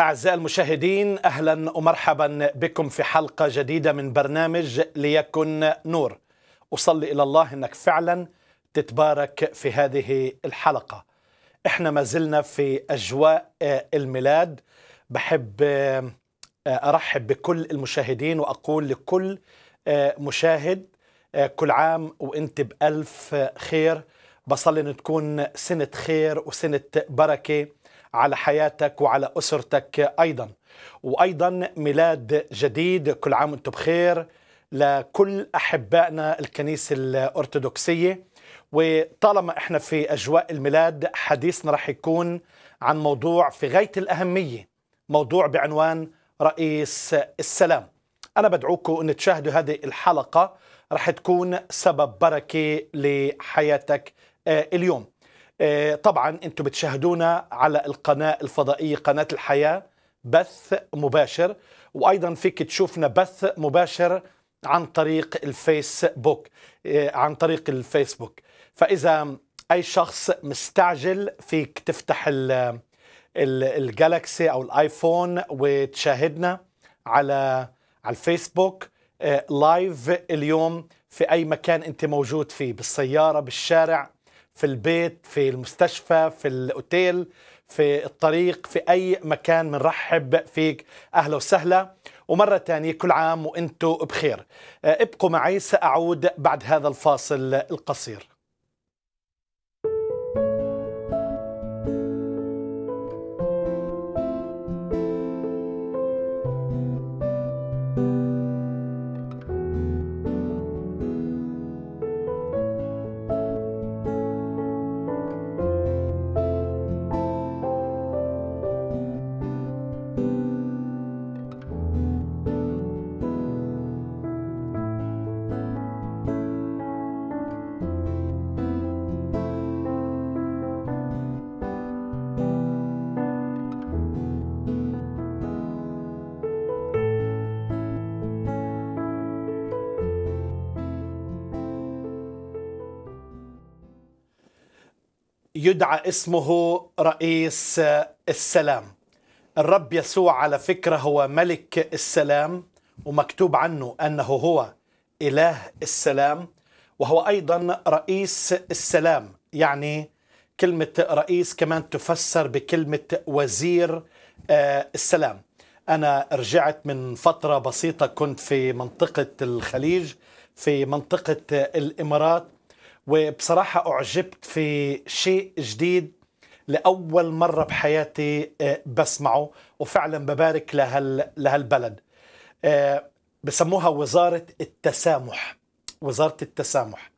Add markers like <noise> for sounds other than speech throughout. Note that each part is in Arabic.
أعزائي المشاهدين أهلا ومرحبا بكم في حلقة جديدة من برنامج ليكن نور أصلي إلى الله أنك فعلا تتبارك في هذه الحلقة إحنا ما زلنا في أجواء الميلاد بحب آه، أرحب بكل المشاهدين وأقول لكل آه، مشاهد آه، كل عام وانت بألف خير بصلي ان تكون سنة خير وسنة بركة على حياتك وعلى أسرتك أيضا وأيضا ميلاد جديد كل عام وأنتم بخير لكل أحبائنا الكنيسة الأرثوذكسية وطالما إحنا في أجواء الميلاد حديثنا رح يكون عن موضوع في غاية الأهمية موضوع بعنوان رئيس السلام أنا بدعوكم أن تشاهدوا هذه الحلقة رح تكون سبب بركة لحياتك آه، اليوم آه، طبعا انتم بتشاهدونا على القناه الفضائيه قناه الحياه بث مباشر وايضا فيك تشوفنا بث مباشر عن طريق الفيسبوك آه، عن طريق الفيسبوك فاذا اي شخص مستعجل فيك تفتح ال الجالكسي او الايفون وتشاهدنا على على الفيسبوك لايف آه، اليوم في اي مكان انت موجود فيه بالسياره بالشارع في البيت في المستشفى في الأوتيل في الطريق في أي مكان بنرحب فيك أهلا وسهلا ومرة تانية كل عام وانتم بخير آه، ابقوا معي سأعود بعد هذا الفاصل القصير يدعى اسمه رئيس السلام الرب يسوع على فكره هو ملك السلام ومكتوب عنه انه هو اله السلام وهو ايضا رئيس السلام يعني كلمه رئيس كمان تفسر بكلمه وزير آه، السلام انا رجعت من فتره بسيطه كنت في منطقه الخليج في منطقه الامارات وبصراحة أعجبت في شيء جديد لأول مرة بحياتي آه، بسمعه وفعلا ببارك لهال لهالبلد آه، بسموها وزارة التسامح وزارة التسامح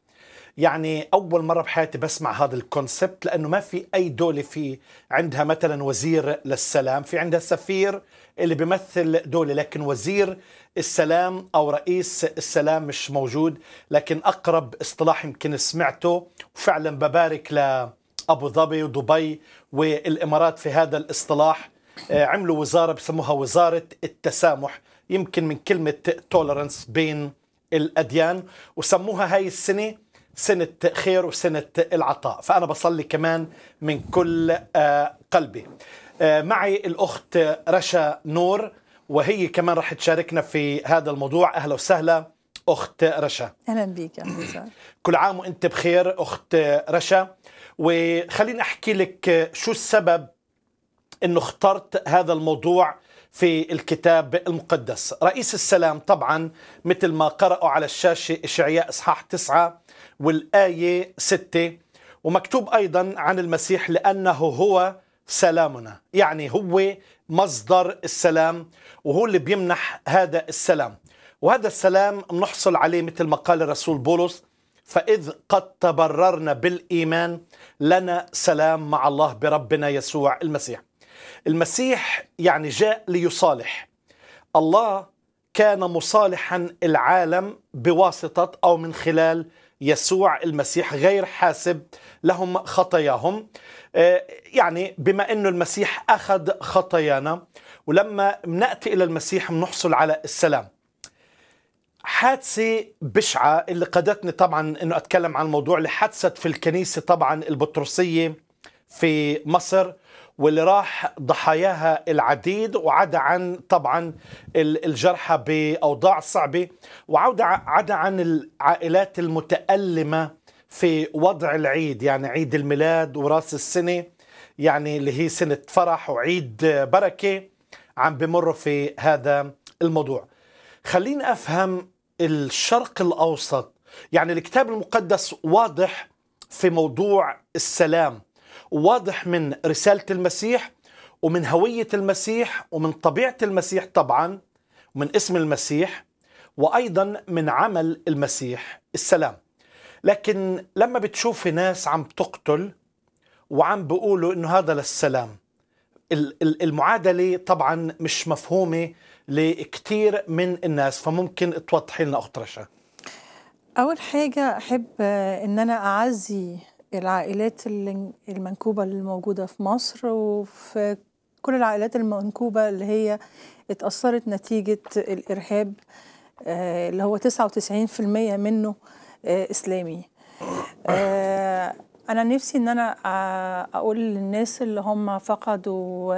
يعني اول مره بحياتي بسمع هذا الكونسبت لانه ما في اي دوله في عندها مثلا وزير للسلام في عندها سفير اللي بيمثل دوله لكن وزير السلام او رئيس السلام مش موجود لكن اقرب اصطلاح يمكن سمعته وفعلا ببارك لابو ظبي ودبي والامارات في هذا الاصطلاح آه، عملوا وزاره بسموها وزاره التسامح يمكن من كلمه تولرنس بين الاديان وسموها هاي السنه سنة خير وسنة العطاء فأنا بصلي كمان من كل آه، قلبي آه، معي الأخت رشا نور وهي كمان رح تشاركنا في هذا الموضوع أهلا وسهلا أخت رشا أهلا بك كل عام وأنت بخير أخت رشا وخليني أحكي لك شو السبب أنه اخترت هذا الموضوع في الكتاب المقدس رئيس السلام طبعا مثل ما قرأوا على الشاشة إشعياء إصحاح تسعة والآية 6 ومكتوب أيضا عن المسيح لأنه هو سلامنا يعني هو مصدر السلام وهو اللي بيمنح هذا السلام وهذا السلام بنحصل عليه مثل ما قال الرسول بولس فإذ قد تبررنا بالإيمان لنا سلام مع الله بربنا يسوع المسيح المسيح يعني جاء ليصالح الله كان مصالحا العالم بواسطة أو من خلال يسوع المسيح غير حاسب لهم خطاياهم آه، يعني بما أنه المسيح أخذ خطايانا ولما نأتي إلى المسيح بنحصل على السلام حادثة بشعة اللي قادتني طبعا أنه أتكلم عن الموضوع اللي حدثت في الكنيسة طبعا البطرسية في مصر واللي راح ضحاياها العديد وعدا عن طبعا الجرحى باوضاع صعبه وعدا عدا عن العائلات المتالمه في وضع العيد يعني عيد الميلاد وراس السنه يعني اللي هي سنه فرح وعيد بركه عم بمروا في هذا الموضوع خليني افهم الشرق الاوسط يعني الكتاب المقدس واضح في موضوع السلام واضح من رسالة المسيح ومن هوية المسيح ومن طبيعة المسيح طبعا ومن اسم المسيح وأيضا من عمل المسيح السلام لكن لما بتشوف ناس عم تقتل وعم بيقولوا انه هذا للسلام المعادلة طبعا مش مفهومة لكثير من الناس فممكن توضحي لنا أخت رشا أول حاجة أحب إن أنا أعزي العائلات المنكوبة اللي موجودة في مصر وفي كل العائلات المنكوبة اللي هي اتأثرت نتيجة الإرهاب آه، اللي هو 99% منه آه، إسلامي آه، أنا نفسي إن أنا أقول للناس اللي هم فقدوا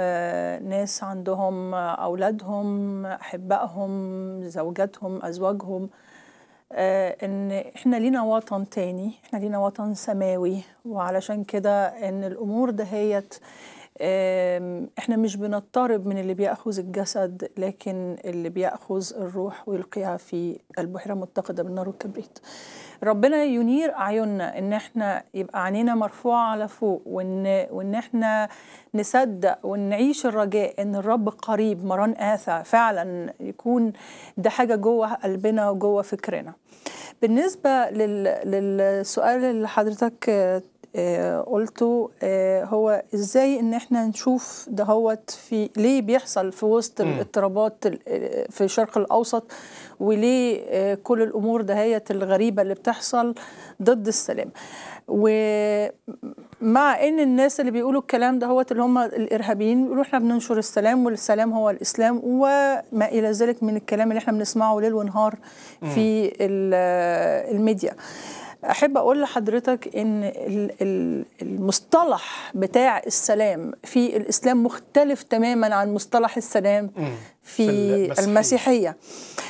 ناس عندهم أولادهم أحبائهم زوجاتهم أزواجهم آه، ان احنا لينا وطن تاني احنا لينا وطن سماوي وعلشان كده ان الامور دهيت احنا مش بنضطرب من اللي بياخذ الجسد لكن اللي بياخذ الروح ويلقيها في البحيره المتقده بالنار والكبريت ربنا ينير اعيننا ان احنا يبقى عينينا مرفوعه على فوق وان وان احنا نصدق ونعيش الرجاء ان الرب قريب مران اثى فعلا يكون ده حاجه جوه قلبنا وجوه فكرنا بالنسبه لل... للسؤال اللي حضرتك آه، قلته آه، هو ازاي ان احنا نشوف دهوت في ليه بيحصل في وسط الاضطرابات آه، في الشرق الاوسط وليه كل الامور دهيت الغريبه اللي بتحصل ضد السلام ومع ان الناس اللي بيقولوا الكلام دهوت اللي هم الارهابيين بيقولوا احنا بننشر السلام والسلام هو الاسلام وما الى ذلك من الكلام اللي احنا بنسمعه ليل ونهار في الميديا احب اقول لحضرتك ان المصطلح بتاع السلام في الاسلام مختلف تماما عن مصطلح السلام في المسيحيه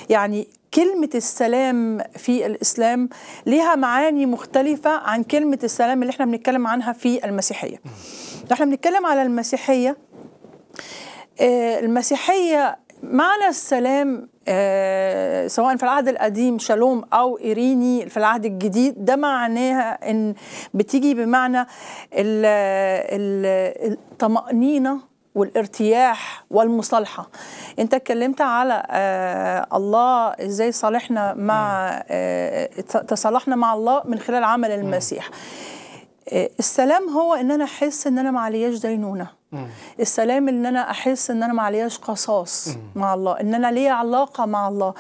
يعني كلمة السلام في الإسلام ليها معاني مختلفة عن كلمة السلام اللي احنا بنتكلم عنها في المسيحية احنا بنتكلم على المسيحية آه، المسيحية معنى السلام آه، سواء في العهد القديم شالوم او ايريني في العهد الجديد ده معناها ان بتيجي بمعنى الطمانينه والارتياح والمصالحه انت اتكلمت على آه، الله ازاي صالحنا مع آه، تصالحنا مع الله من خلال عمل المسيح م. آه، السلام هو ان انا احس ان انا ما علياش دينونه السلام ان انا احس ان انا ما علياش قصاص مع الله ان انا ليا علاقه مع الله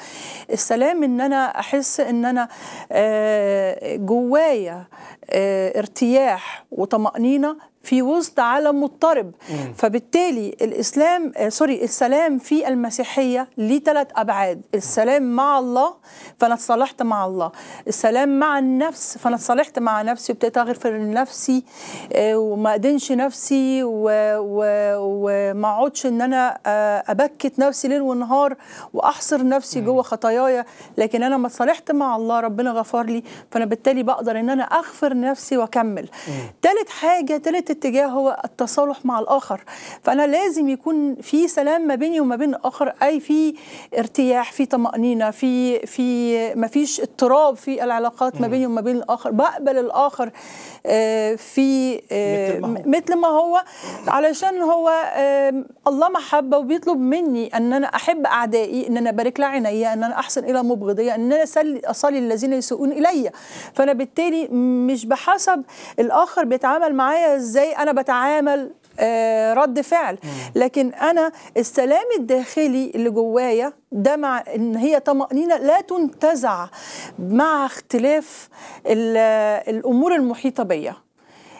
السلام ان انا احس ان انا آه، جوايا آه، ارتياح وطمانينه في وسط عالم مضطرب مم. فبالتالي الإسلام آه سوري السلام في المسيحية ليه ثلاث أبعاد السلام مع الله فأنا اتصالحت مع الله السلام مع النفس فأنا اتصالحت مع نفسي وابتديت أغفر لنفسي آه وما ادنش نفسي وما أقعدش إن أنا آه أبكت نفسي ليل ونهار وأحصر نفسي جوه خطاياي لكن أنا ما اتصالحت مع الله ربنا غفر لي فأنا بالتالي بقدر إن أنا أغفر نفسي وأكمل ثالث حاجة ثالث اتجاه هو التصالح مع الآخر فأنا لازم يكون في سلام ما بيني وما بين الآخر أي في ارتياح في طمأنينة في في ما فيش اضطراب في العلاقات ما بيني وما بين الآخر بقبل الآخر آه، في آه، مثل ما هو علشان هو آه، الله محبة وبيطلب مني أن أنا أحب أعدائي أن أنا أبارك عينيا أن أنا أحسن إلى مبغضيا أن أنا أصلي الذين يسوؤون إلي فأنا بالتالي مش بحسب الآخر بيتعامل معايا إزاي ازاي انا بتعامل آه، رد فعل لكن انا السلام الداخلي اللي جوايا ده مع ان هي طمانينه لا تنتزع مع اختلاف الامور المحيطه بيا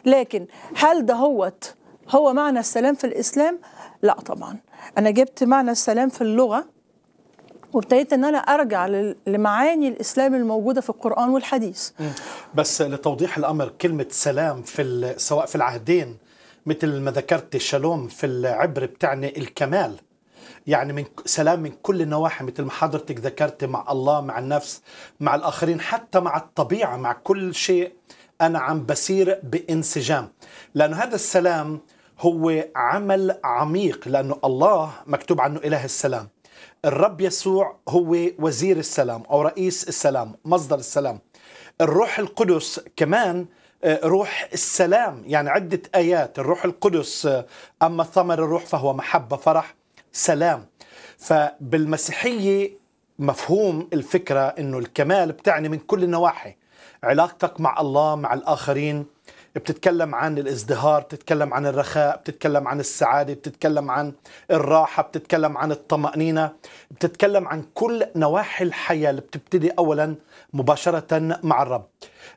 لكن هل ده هوت هو معنى السلام في الاسلام لا طبعا انا جبت معنى السلام في اللغه وابتديت ان انا ارجع لمعاني الاسلام الموجوده في القران والحديث بس لتوضيح الامر كلمه سلام في سواء في العهدين مثل ما ذكرت شالوم في العبر بتعني الكمال يعني من سلام من كل النواحي مثل ما حضرتك ذكرت مع الله مع النفس مع الآخرين حتى مع الطبيعة مع كل شيء أنا عم بسير بانسجام لأنه هذا السلام هو عمل عميق لأنه الله مكتوب عنه إله السلام الرب يسوع هو وزير السلام أو رئيس السلام مصدر السلام الروح القدس كمان آه، روح السلام يعني عدة آيات الروح القدس آه، أما ثمر الروح فهو محبة فرح سلام فبالمسيحية مفهوم الفكرة أنه الكمال بتعني من كل النواحي علاقتك مع الله مع الآخرين بتتكلم عن الازدهار بتتكلم عن الرخاء بتتكلم عن السعادة بتتكلم عن الراحة بتتكلم عن الطمأنينة بتتكلم عن كل نواحي الحياة اللي بتبتدي أولا مباشرة مع الرب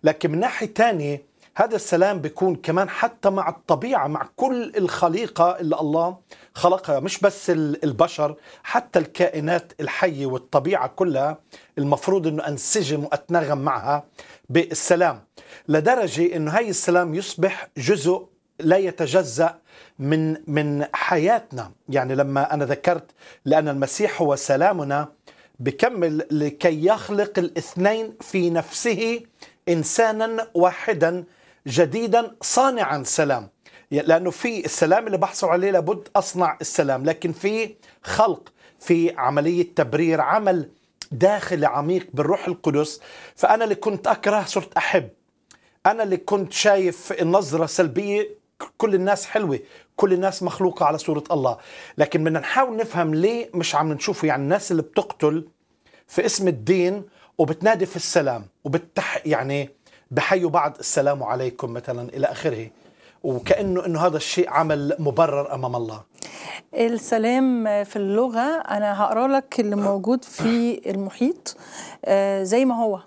لكن من ناحية تانية هذا السلام بيكون كمان حتى مع الطبيعة مع كل الخليقة اللي الله خلقها مش بس البشر حتى الكائنات الحية والطبيعة كلها المفروض أنه أنسجم وأتناغم معها بالسلام لدرجة أنه هاي السلام يصبح جزء لا يتجزأ من من حياتنا يعني لما أنا ذكرت لأن المسيح هو سلامنا بكمل لكي يخلق الاثنين في نفسه إنسانا واحدا جديدا صانعا سلام لأنه في السلام اللي بحصل عليه لابد أصنع السلام لكن في خلق في عملية تبرير عمل داخل عميق بالروح القدس فأنا اللي كنت أكره صرت أحب انا اللي كنت شايف النظره سلبيه كل الناس حلوه كل الناس مخلوقه على صوره الله لكن بدنا نحاول نفهم ليه مش عم نشوفه يعني الناس اللي بتقتل في اسم الدين وبتنادي في السلام وبتح يعني بحيوا بعض السلام عليكم مثلا الى اخره وكانه انه هذا الشيء عمل مبرر امام الله السلام في اللغه انا هقرا لك اللي موجود في المحيط آه، زي ما هو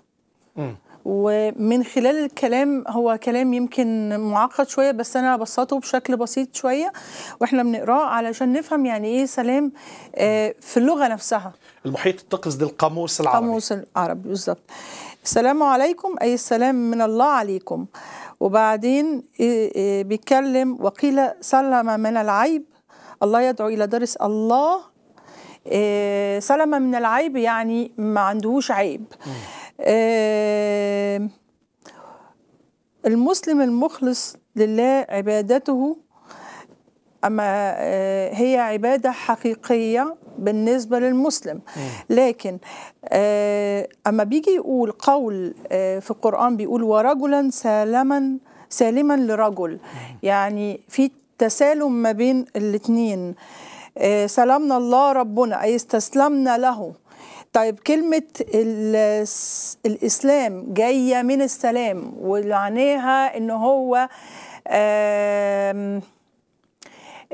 ومن خلال الكلام هو كلام يمكن معقد شوية بس أنا بسطه بشكل بسيط شوية وإحنا بنقراه علشان نفهم يعني إيه سلام آه، في اللغة نفسها المحيط تقصد القاموس العربي القاموس العربي بالظبط السلام عليكم أي السلام من الله عليكم وبعدين آه، آه، بيتكلم وقيل سلم من العيب الله يدعو إلى درس الله سلم من العيب يعني ما عندهوش عيب م. المسلم المخلص لله عبادته أما آه، هي عبادة حقيقية بالنسبة للمسلم لكن آه، أما بيجي يقول قول آه، في القرآن بيقول ورجلا سالما سالما لرجل يعني في تسالم ما بين الاثنين سلمنا الله ربنا أي استسلمنا له طيب كلمة الإسلام جاية من السلام ومعناها إن هو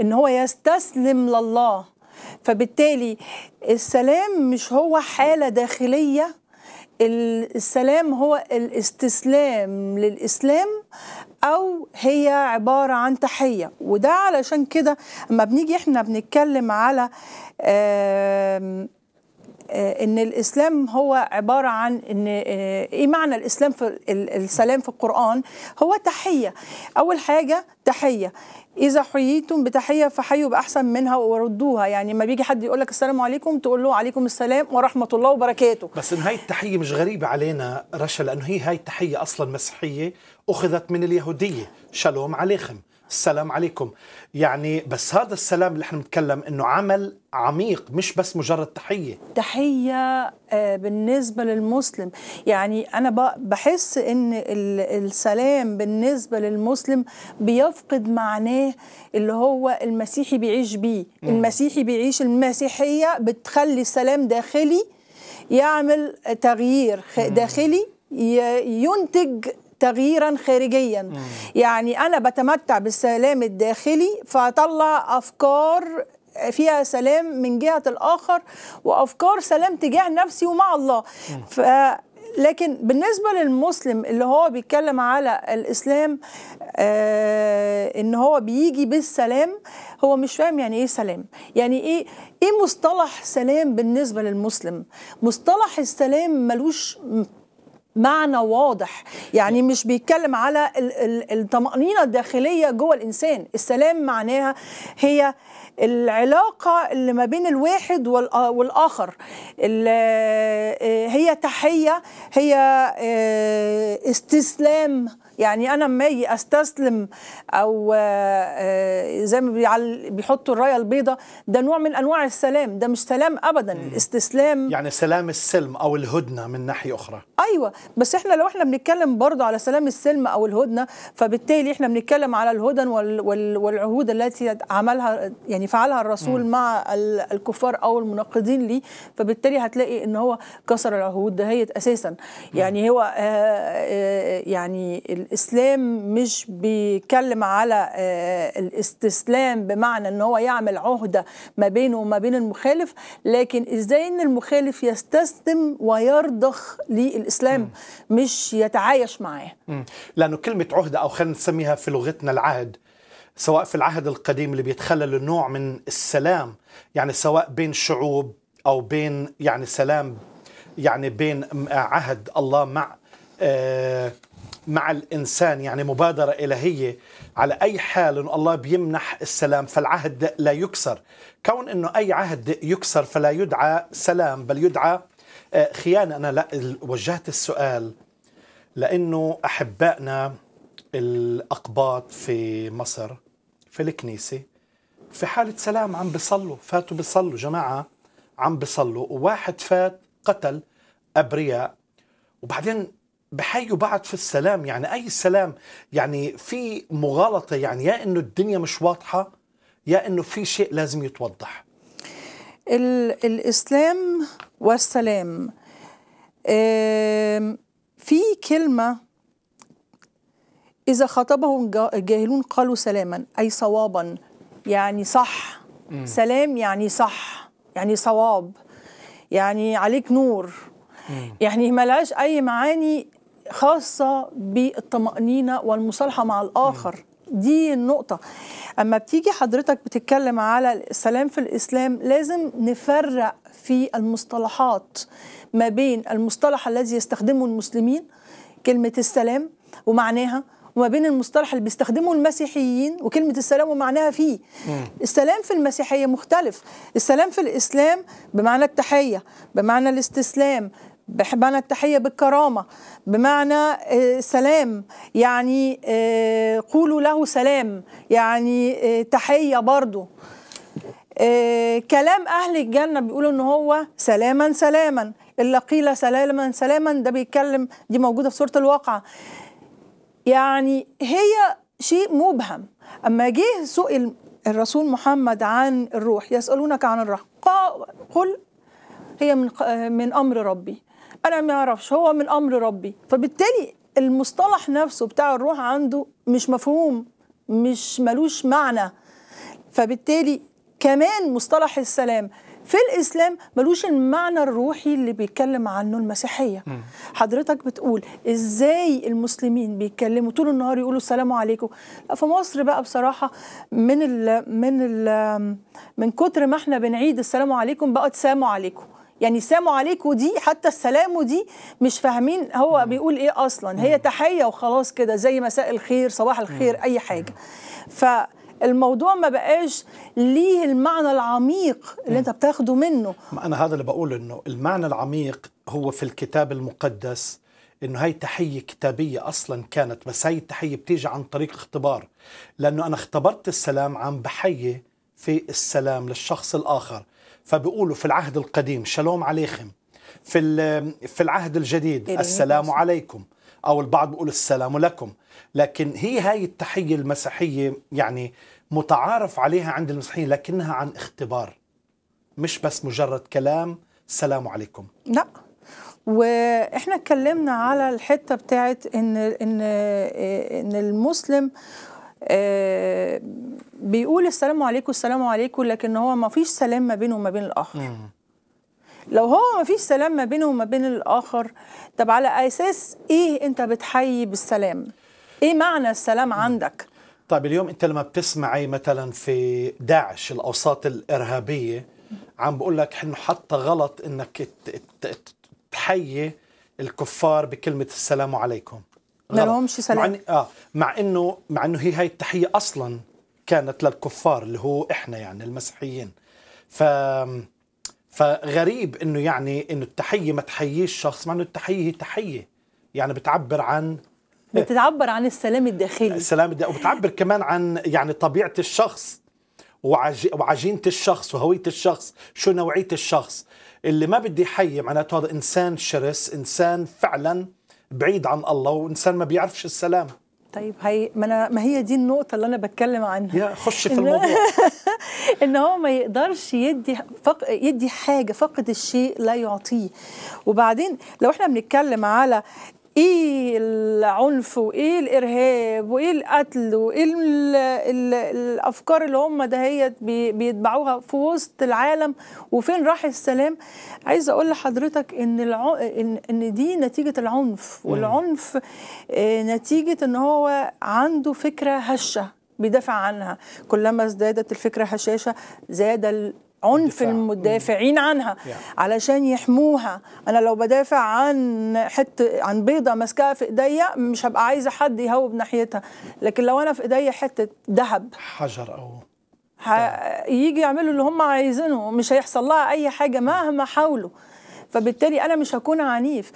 إن هو يستسلم لله فبالتالي السلام مش هو حالة داخلية السلام هو الاستسلام للإسلام أو هي عبارة عن تحية وده علشان كده أما بنيجي إحنا بنتكلم على آه، ان الاسلام هو عباره عن ان آه، ايه معنى الاسلام في السلام في القران هو تحيه اول حاجه تحيه اذا حييتم بتحيه فحيوا باحسن منها وردوها يعني ما بيجي حد يقول لك السلام عليكم تقول له عليكم السلام ورحمه الله وبركاته بس هاي التحيه مش غريبه علينا رشا لانه هي هاي التحيه اصلا مسيحيه اخذت من اليهوديه شالوم عليكم السلام عليكم يعني بس هذا السلام اللي احنا بنتكلم انه عمل عميق مش بس مجرد تحيه تحيه آه، بالنسبه للمسلم يعني انا بحس ان السلام بالنسبه للمسلم بيفقد معناه اللي هو المسيحي بيعيش بيه م. المسيحي بيعيش المسيحيه بتخلي السلام داخلي يعمل تغيير داخلي ينتج تغييرا خارجيا مم. يعني انا بتمتع بالسلام الداخلي فاطلع افكار فيها سلام من جهه الاخر وافكار سلام تجاه نفسي ومع الله ف لكن بالنسبة للمسلم اللي هو بيتكلم على الإسلام آه إن هو بيجي بالسلام هو مش فاهم يعني إيه سلام يعني إيه إيه مصطلح سلام بالنسبة للمسلم مصطلح السلام ملوش معنى واضح يعني مش بيتكلم على الطمأنينة الداخلية جوه الإنسان السلام معناها هي العلاقة اللي ما بين الواحد والآخر آه، هي تحية هي آه، استسلام يعني انا ما استسلم او آه، زي ما بيحطوا الرايه البيضاء ده نوع من انواع السلام ده مش سلام ابدا مم. الاستسلام يعني سلام السلم او الهدنه من ناحيه اخرى ايوه بس احنا لو احنا بنتكلم برضه على سلام السلم او الهدنه فبالتالي احنا بنتكلم على الهدن والعهود التي عملها يعني فعلها الرسول مم. مع الكفار او المناقضين ليه فبالتالي هتلاقي ان هو كسر العهود دهيت اساسا يعني هو آآ آه، آآ آه، يعني الإسلام مش بيتكلم على آه، الاستسلام بمعنى أن هو يعمل عهدة ما بينه وما بين المخالف لكن إزاي أن المخالف يستسلم ويرضخ للإسلام مش يتعايش معاه لأنه كلمة عهدة أو خلينا نسميها في لغتنا العهد سواء في العهد القديم اللي بيتخلل نوع من السلام يعني سواء بين شعوب أو بين يعني سلام يعني بين عهد الله مع آه، مع الإنسان يعني مبادرة إلهية على أي حال إنه الله بيمنح السلام فالعهد لا يكسر كون أنه أي عهد يكسر فلا يدعى سلام بل يدعى آه، خيانة أنا لا وجهت السؤال لأنه أحبائنا الأقباط في مصر في الكنيسة في حالة سلام عم بيصلوا فاتوا بيصلوا جماعة عم بيصلوا وواحد فات قتل أبرياء وبعدين بحيوا بعض في السلام يعني أي سلام يعني في مغالطة يعني يا إنه الدنيا مش واضحة يا إنه في شيء لازم يتوضح الإسلام والسلام في كلمة إذا خاطبهم الجاهلون قالوا سلاما أي صوابا يعني صح سلام يعني صح يعني صواب يعني عليك نور م. يعني ملهاش أي معاني خاصه بالطمانينه والمصالحه مع الاخر دي النقطة أما بتيجي حضرتك بتتكلم على السلام في الإسلام لازم نفرق في المصطلحات ما بين المصطلح الذي يستخدمه المسلمين كلمة السلام ومعناها وما بين المصطلح اللي بيستخدمه المسيحيين وكلمة السلام ومعناها فيه مم. السلام في المسيحية مختلف السلام في الإسلام بمعنى التحية بمعنى الاستسلام بمعنى التحية بالكرامة بمعنى آه، سلام يعني آه، قولوا له سلام يعني آه، تحية برضه كلام أهل الجنة بيقولوا إن هو سلاما سلاما إلا قيل سلاما سلاما ده بيتكلم دي موجودة في سورة الواقعة يعني هي شيء مبهم أما جه سئل الرسول محمد عن الروح يسألونك عن الروح قل هي من من امر ربي انا ما اعرفش هو من امر ربي فبالتالي المصطلح نفسه بتاع الروح عنده مش مفهوم مش ملوش معنى فبالتالي كمان مصطلح السلام في الاسلام ملوش المعنى الروحي اللي بيتكلم عنه المسيحيه م. حضرتك بتقول ازاي المسلمين بيتكلموا طول النهار يقولوا السلام عليكم لا في مصر بقى بصراحه من ال من ال من كتر ما احنا بنعيد السلام عليكم بقى السلام عليكم يعني سلاموا عليكم دي حتى السلام دي مش فاهمين هو بيقول ايه اصلا هي تحيه وخلاص كده زي مساء الخير صباح الخير اي حاجه فالموضوع ما بقاش ليه المعنى العميق اللي انت بتاخده منه ما انا هذا اللي بقول انه المعنى العميق هو في الكتاب المقدس انه هاي تحيه كتابيه اصلا كانت بس هاي التحيه بتيجي عن طريق اختبار لانه انا اختبرت السلام عم بحيي في السلام للشخص الاخر فبيقولوا في العهد القديم شلوم عليكم في في العهد الجديد إيه، إيه، السلام إيه. عليكم او البعض بيقول السلام لكم لكن هي هاي التحيه المسيحيه يعني متعارف عليها عند المسيحيين لكنها عن اختبار مش بس مجرد كلام سلام عليكم لا واحنا اتكلمنا على الحته بتاعت ان ان ان المسلم آه، بيقول السلام عليكم السلام عليكم لكن هو ما فيش سلام ما بينه وما بين الآخر لو هو ما فيش سلام ما بينه وما بين الآخر طب على أساس إيه أنت بتحيي بالسلام؟ إيه معنى السلام عندك؟ طيب اليوم أنت لما بتسمعي مثلا في داعش الأوساط الإرهابية عم بقول لك إنه حتى غلط إنك تحيي الكفار بكلمة السلام عليكم ما شي سلام مع, آه مع انه مع انه هي هاي التحيه اصلا كانت للكفار اللي هو احنا يعني المسيحيين ف فغريب انه يعني انه التحيه ما تحييش شخص مع انه التحيه هي تحيه يعني بتعبر عن بتعبر عن السلام الداخلي السلام الداخلي وبتعبر كمان عن يعني طبيعه الشخص وعج... وعجينه الشخص وهويه الشخص شو نوعيه الشخص اللي ما بدي يحيي معناته هذا انسان شرس انسان فعلا بعيد عن الله وانسان ما بيعرفش السلامه طيب هي ما انا ما هي دي النقطه اللي انا بتكلم عنها يا خش في الموضوع <laughs> ان هو ما يقدرش يدي فق... يدي حاجه فقد الشيء لا يعطيه وبعدين لو احنا بنتكلم على ايه العنف وايه الارهاب وايه القتل وايه الـ الـ الافكار اللي هم دهيت بيتبعوها في وسط العالم وفين راح السلام عايزه اقول لحضرتك ان إن, ان دي نتيجه العنف والعنف آه، نتيجه ان هو عنده فكره هشه بيدافع عنها كلما ازدادت الفكره هشاشه زاد عنف المدافعين عنها علشان يحموها انا لو بدافع عن حته عن بيضه ماسكاها في ايديا مش هبقى عايزه حد يهوب ناحيتها لكن لو انا في ايديا حته ذهب حجر او يجي يعملوا اللي هم عايزينه مش هيحصل لها اي حاجه مهما حاولوا فبالتالي انا مش هكون عنيف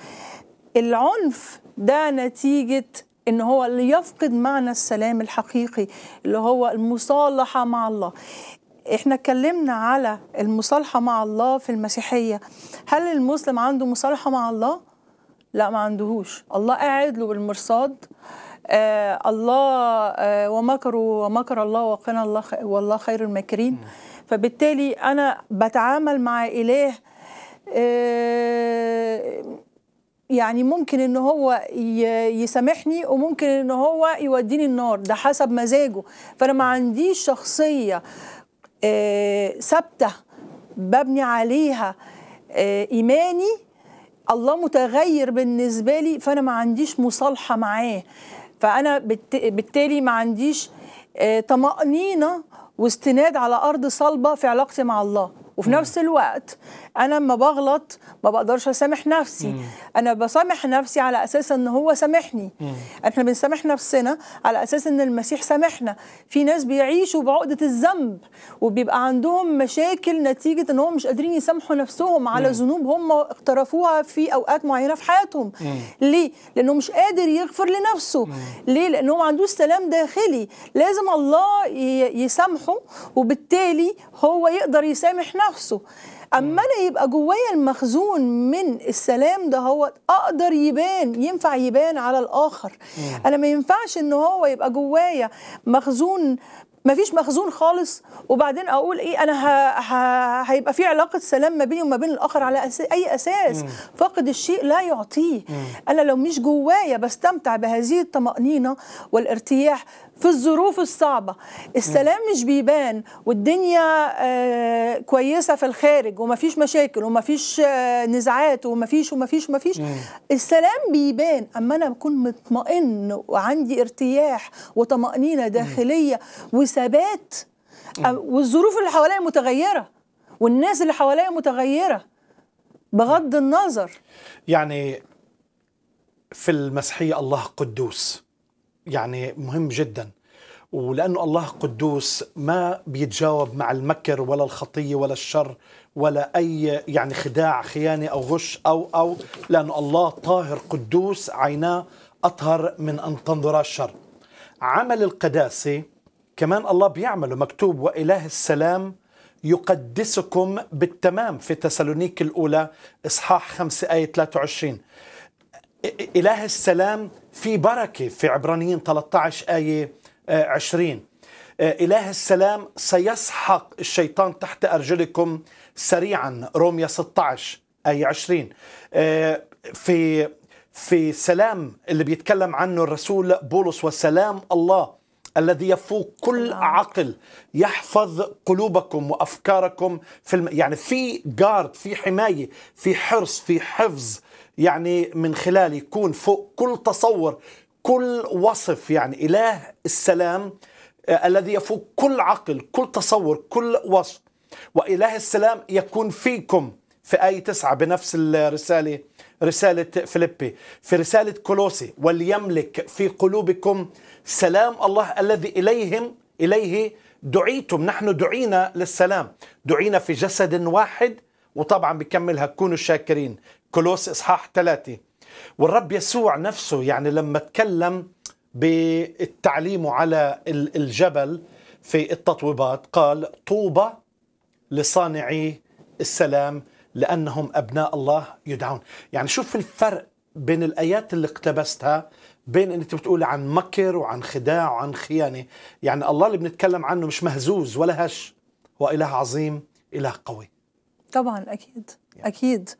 العنف ده نتيجه ان هو اللي يفقد معنى السلام الحقيقي اللي هو المصالحه مع الله احنا اتكلمنا على المصالحه مع الله في المسيحيه هل المسلم عنده مصالحه مع الله لا ما عندهوش الله قاعد له بالمرصاد آه الله آه ومكروا ومكر الله وقنا الله خ... والله خير الماكرين فبالتالي انا بتعامل مع اله آه يعني ممكن ان هو يسامحني وممكن ان هو يوديني النار ده حسب مزاجه فانا ما عنديش شخصيه آه آه، ثابته ببني عليها آه، ايماني الله متغير بالنسبه لي فانا ما عنديش مصالحه معاه فانا بالتالي ما عنديش آه، طمانينه واستناد على ارض صلبه في علاقتي مع الله وفي مم. نفس الوقت انا لما بغلط ما بقدرش اسامح نفسي مم. انا بسامح نفسي على اساس ان هو سامحني احنا بنسامح نفسنا على اساس ان المسيح سامحنا في ناس بيعيشوا بعقده الذنب وبيبقى عندهم مشاكل نتيجه ان هم مش قادرين يسامحوا نفسهم على ذنوب هم اقترفوها في اوقات معينه في حياتهم مم. ليه لانه مش قادر يغفر لنفسه مم. ليه لانه ما عندوش سلام داخلي لازم الله يسامحه وبالتالي هو يقدر يسامح نفسه نفسه اما انا يبقى جوايا المخزون من السلام ده هو اقدر يبان ينفع يبان على الاخر انا ما ينفعش ان هو يبقى جوايا مخزون ما فيش مخزون خالص وبعدين اقول ايه انا ه... ه... هيبقى في علاقه سلام ما بيني وما بين الاخر على أس... اي اساس مم. فاقد الشيء لا يعطيه مم. انا لو مش جوايا بستمتع بهذه الطمانينه والارتياح في الظروف الصعبة السلام مش بيبان والدنيا آه، كويسة في الخارج ومفيش مشاكل ومفيش آه، نزاعات ومفيش ومفيش ومفيش السلام بيبان أما أنا بكون مطمئن وعندي ارتياح وطمأنينة داخلية وثبات آه، والظروف اللي حواليا متغيرة والناس اللي حواليا متغيرة بغض النظر يعني في المسيحية الله قدوس يعني مهم جدا ولأنه الله قدوس ما بيتجاوب مع المكر ولا الخطية ولا الشر ولا أي يعني خداع خيانة أو غش أو أو لأنه الله طاهر قدوس عيناه أطهر من أن تنظر الشر عمل القداسة كمان الله بيعمله مكتوب وإله السلام يقدسكم بالتمام في تسالونيك الأولى إصحاح 5 آية 23 إله السلام في بركة في عبرانيين 13 آية 20 إله السلام سيسحق الشيطان تحت أرجلكم سريعا روميا 16 آية 20 في في سلام اللي بيتكلم عنه الرسول بولس وسلام الله الذي يفوق كل عقل يحفظ قلوبكم وافكاركم في الم... يعني في جارد في حمايه في حرص في حفظ يعني من خلال يكون فوق كل تصور كل وصف يعني إله السلام آه، الذي يفوق كل عقل كل تصور كل وصف وإله السلام يكون فيكم في آية 9 بنفس الرسالة رسالة فيليبي في رسالة كولوسي وليملك في قلوبكم سلام الله الذي إليهم إليه دعيتم نحن دعينا للسلام دعينا في جسد واحد وطبعا بكملها كونوا شاكرين كولوس إصحاح ثلاثة والرب يسوع نفسه يعني لما تكلم بالتعليم على الجبل في التطويبات قال طوبى لصانعي السلام لأنهم أبناء الله يدعون يعني شوف الفرق بين الآيات اللي اقتبستها بين أنت بتقول عن مكر وعن خداع وعن خيانة يعني الله اللي بنتكلم عنه مش مهزوز ولا هش هو إله عظيم إله قوي طبعا أكيد أكيد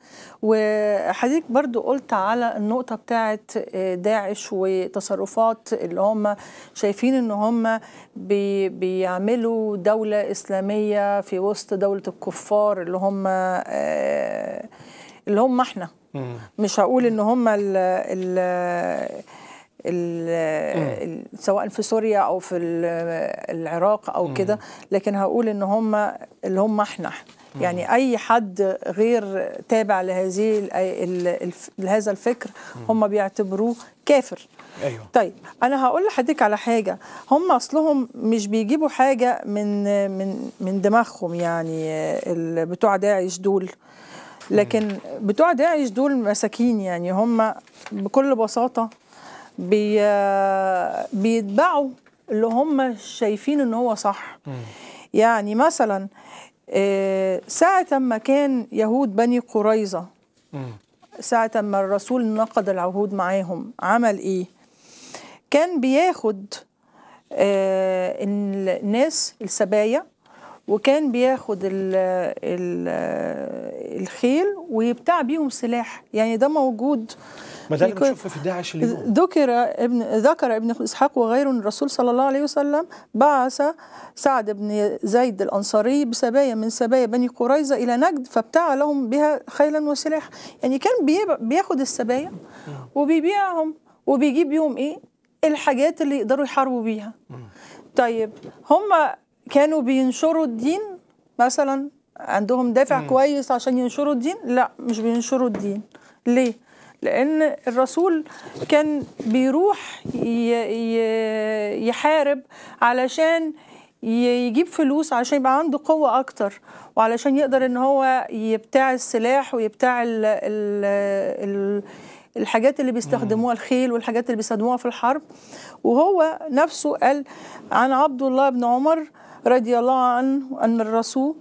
وحضرتك برضو قلت على النقطة بتاعة آه، داعش وتصرفات اللي هم شايفين إن هم بي بيعملوا دولة إسلامية في وسط دولة الكفار اللي هم آه، اللي هم إحنا مش هقول إن هم الـ الـ سواء في سوريا او في العراق او كده لكن هقول ان هم اللي هم احنا, احنا. يعني أي حد غير تابع لهذه لهذا الفكر هم بيعتبروه كافر ايوه طيب انا هقول لحضرتك على حاجه هم اصلهم مش بيجيبوا حاجه من من من دماغهم يعني بتوع داعش دول لكن بتوع داعش دول مساكين يعني هم بكل بساطه بي بيتبعوا اللي هم شايفين ان هو صح يعني مثلا آه، ساعة ما كان يهود بني قريظة ساعة ما الرسول نقض العهود معاهم عمل إيه؟ كان بياخد آه، الناس السبايا وكان بياخد الـ الـ الخيل ويبتاع بيهم سلاح يعني ده موجود ما ده اللي في داعش اليوم ذكر ابن ذكر ابن اسحاق وغيره ان الرسول صلى الله عليه وسلم بعث سعد بن زيد الانصاري بسبايا من سبايا بني قريظه الى نجد فابتاع لهم بها خيلا وسلاحا يعني كان بياخد السبايا وبيبيعهم وبيجيب بيهم ايه الحاجات اللي يقدروا يحاربوا بيها طيب هم كانوا بينشروا الدين مثلا عندهم دافع مم. كويس عشان ينشروا الدين لا مش بينشروا الدين ليه لأن الرسول كان بيروح يحارب علشان يجيب فلوس علشان يبقى عنده قوة أكتر وعلشان يقدر إن هو يبتاع السلاح ويبتاع الـ الـ الحاجات اللي بيستخدموها الخيل والحاجات اللي بيستخدموها في الحرب وهو نفسه قال عن عبد الله بن عمر رضي الله عنه أن الرسول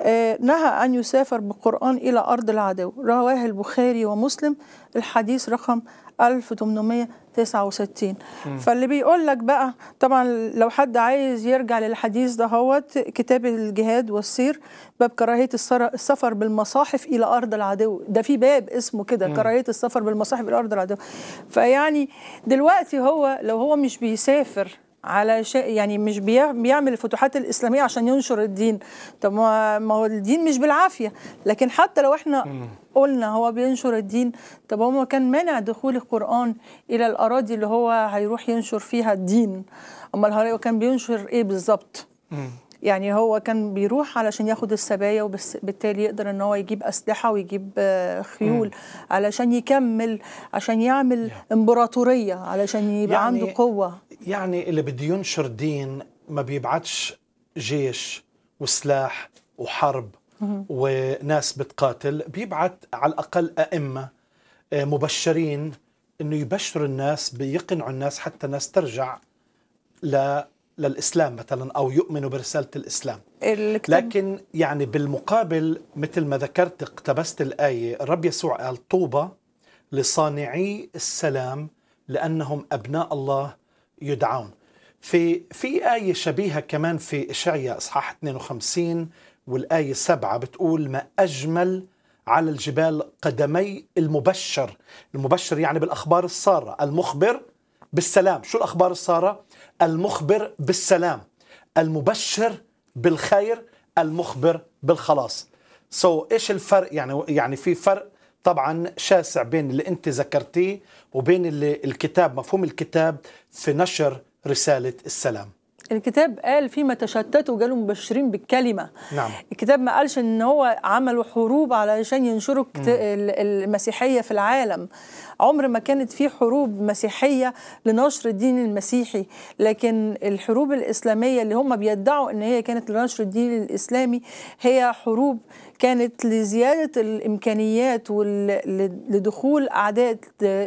آه، نهى أن يسافر بالقرآن إلى أرض العدو رواه البخاري ومسلم الحديث رقم 1869 مم. فاللي بيقول لك بقى طبعا لو حد عايز يرجع للحديث ده هوت كتاب الجهاد والسير باب كراهيه السفر بالمصاحف الى ارض العدو ده في باب اسمه كده كراهيه السفر بالمصاحف الى ارض العدو فيعني دلوقتي هو لو هو مش بيسافر على شيء يعني مش بيعمل الفتوحات الاسلاميه عشان ينشر الدين طب ما هو الدين مش بالعافيه لكن حتى لو احنا قلنا هو بينشر الدين طب هو كان مانع دخول القران الى الاراضي اللي هو هيروح ينشر فيها الدين امال هو كان بينشر ايه بالظبط يعني هو كان بيروح علشان ياخد السبايا وبالتالي يقدر ان هو يجيب اسلحه ويجيب آه، خيول علشان يكمل عشان يعمل امبراطوريه علشان يبقى يعني عنده قوه يعني اللي بده ينشر دين ما بيبعتش جيش وسلاح وحرب وناس بتقاتل بيبعت على الأقل أئمة آه، مبشرين أنه يبشروا الناس بيقنعوا الناس حتى الناس ترجع ل للإسلام مثلا أو يؤمنوا برسالة الإسلام الكتاب. لكن يعني بالمقابل مثل ما ذكرت اقتبست الآية الرب يسوع قال طوبى لصانعي السلام لأنهم أبناء الله يدعون في في آية شبيهة كمان في إشعيا إصحاح 52 والآية 7 بتقول ما أجمل على الجبال قدمي المبشر المبشر يعني بالأخبار السارة المخبر بالسلام شو الأخبار السارة؟ المخبر بالسلام المبشر بالخير المخبر بالخلاص سو so, ايش الفرق يعني يعني في فرق طبعا شاسع بين اللي انت ذكرتيه وبين اللي الكتاب مفهوم الكتاب في نشر رساله السلام الكتاب قال فيما تشتتوا جالوا مبشرين بالكلمه نعم. الكتاب ما قالش ان هو عملوا حروب علشان ينشروا المسيحيه في العالم عمر ما كانت في حروب مسيحيه لنشر الدين المسيحي لكن الحروب الاسلاميه اللي هم بيدعوا ان هي كانت لنشر الدين الاسلامي هي حروب كانت لزيادة الإمكانيات لدخول أعداد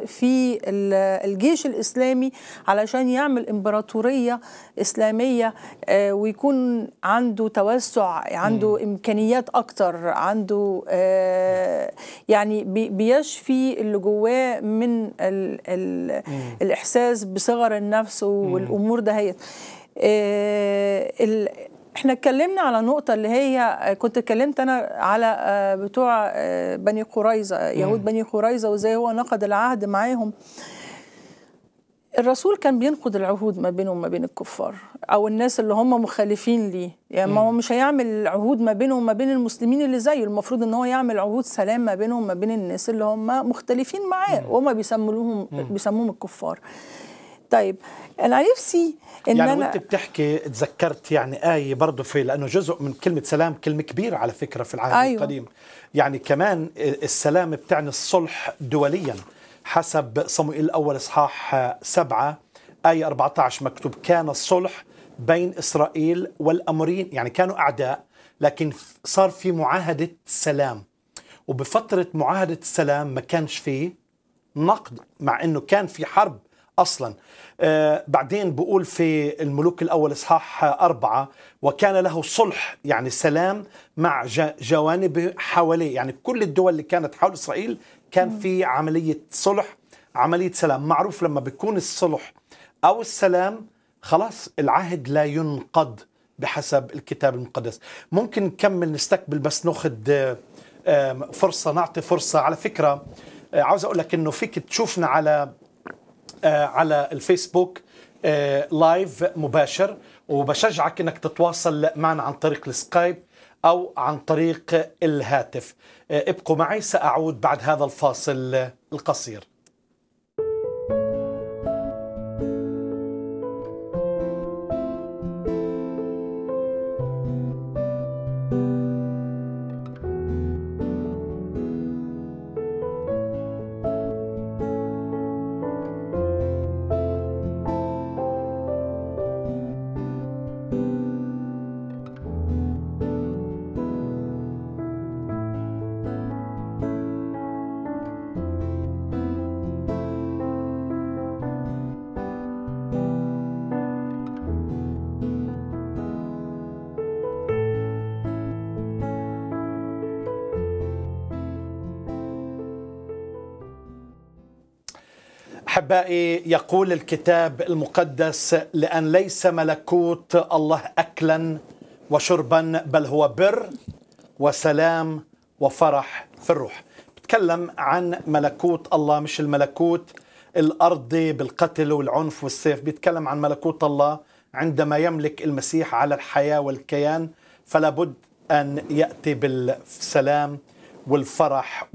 في الجيش الإسلامي علشان يعمل إمبراطورية إسلامية آه، ويكون عنده توسع عنده إمكانيات أكتر عنده آه، يعني بيشفي اللي جواه من الـ الـ الإحساس بصغر النفس والأمور دهيت آه، احنا اتكلمنا على نقطة اللي هي كنت اتكلمت أنا على آه، بتوع آه، بني قريظة يهود بني قريظة وازاي هو نقد العهد معاهم الرسول كان بينقض العهود ما بينه وما بين الكفار او الناس اللي هم مخالفين ليه يعني ما هو مش هيعمل عهود ما بينه وما بين المسلمين اللي زيه المفروض ان هو يعمل عهود سلام ما بينه وما بين الناس اللي هم مختلفين معاه وهم بيسموهم بيسموهم الكفار طيب انا نفسي ان يعني انا وانت بتحكي تذكرت يعني ايه برضه في لانه جزء من كلمه سلام كلمه كبيره على فكره في العهد أيوة. القديم يعني كمان السلام بتعني الصلح دوليا حسب صموئيل الاول اصحاح سبعة آية 14 مكتوب كان الصلح بين إسرائيل والأموريين يعني كانوا أعداء لكن صار في معاهدة سلام وبفترة معاهدة السلام ما كانش فيه نقد مع أنه كان في حرب أصلا آه، بعدين بقول في الملوك الأول إصحاح أربعة وكان له صلح يعني سلام مع جوانب حواليه يعني كل الدول اللي كانت حول إسرائيل كان في عملية صلح عملية سلام معروف لما بيكون الصلح أو السلام خلاص العهد لا ينقض بحسب الكتاب المقدس ممكن نكمل نستقبل بس ناخذ آه، فرصة نعطي فرصة على فكرة آه، عاوز أقول لك أنه فيك تشوفنا على آه، على الفيسبوك آه، لايف مباشر وبشجعك انك تتواصل معنا عن طريق السكايب او عن طريق الهاتف آه، ابقوا معي ساعود بعد هذا الفاصل القصير احبائي يقول الكتاب المقدس لان ليس ملكوت الله اكلا وشربا بل هو بر وسلام وفرح في الروح بتكلم عن ملكوت الله مش الملكوت الارضي بالقتل والعنف والسيف بيتكلم عن ملكوت الله عندما يملك المسيح على الحياه والكيان فلا بد ان ياتي بالسلام والفرح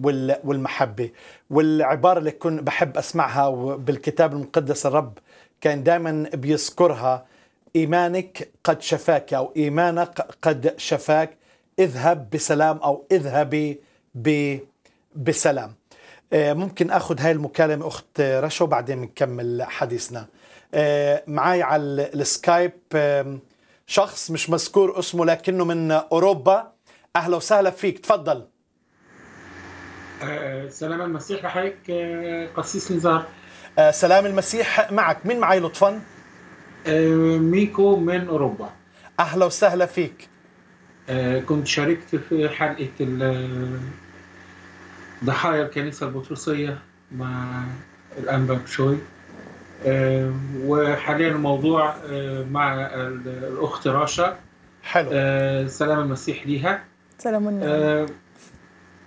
والمحبة والعبارة اللي كنت بحب أسمعها بالكتاب المقدس الرب كان دائما بيذكرها إيمانك قد شفاك أو إيمانك قد شفاك اذهب بسلام أو اذهبي بسلام آه، ممكن أخذ هاي المكالمة أخت رشا وبعدين نكمل حديثنا آه، معي على السكايب شخص مش مذكور اسمه لكنه من أوروبا أهلا وسهلا فيك تفضل سلام المسيح بحضرتك آه، قسيس نزار آه، سلام المسيح معك مين معي لطفا آه، ميكو من اوروبا اهلا وسهلا فيك كنت شاركت في حلقه ضحايا الكنيسه البطرسيه مع الانبا شوي وحاليا الموضوع مع الاخت راشا حلو سلام المسيح ليها سلام النبي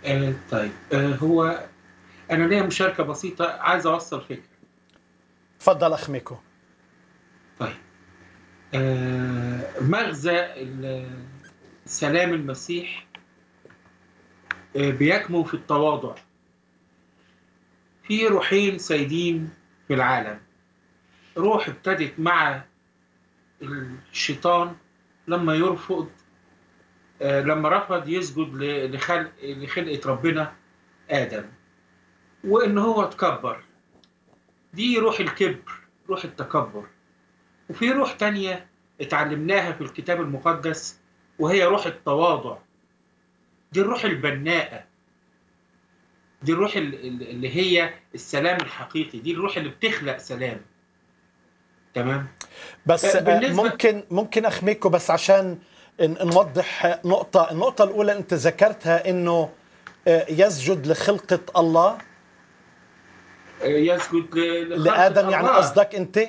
آه، طيب آه هو انا ليا مشاركه بسيطه عايز اوصل فكره اتفضل اخ ميكو طيب آه، مغزى سلام المسيح آه، بيكمن في التواضع في روحين سيدين في العالم روح ابتدت مع الشيطان لما يرفض آه، لما رفض يسجد لخلق لخلقه ربنا ادم وان هو تكبر دي روح الكبر روح التكبر وفي روح تانية اتعلمناها في الكتاب المقدس وهي روح التواضع دي الروح البناءة دي الروح اللي هي السلام الحقيقي دي الروح اللي بتخلق سلام تمام بس آه، ممكن ممكن اخميكم بس عشان نوضح نقطة النقطة الأولى أنت ذكرتها أنه آه، يسجد لخلقة الله آه، يسجد لآدم يعني الله. يعني قصدك أنت؟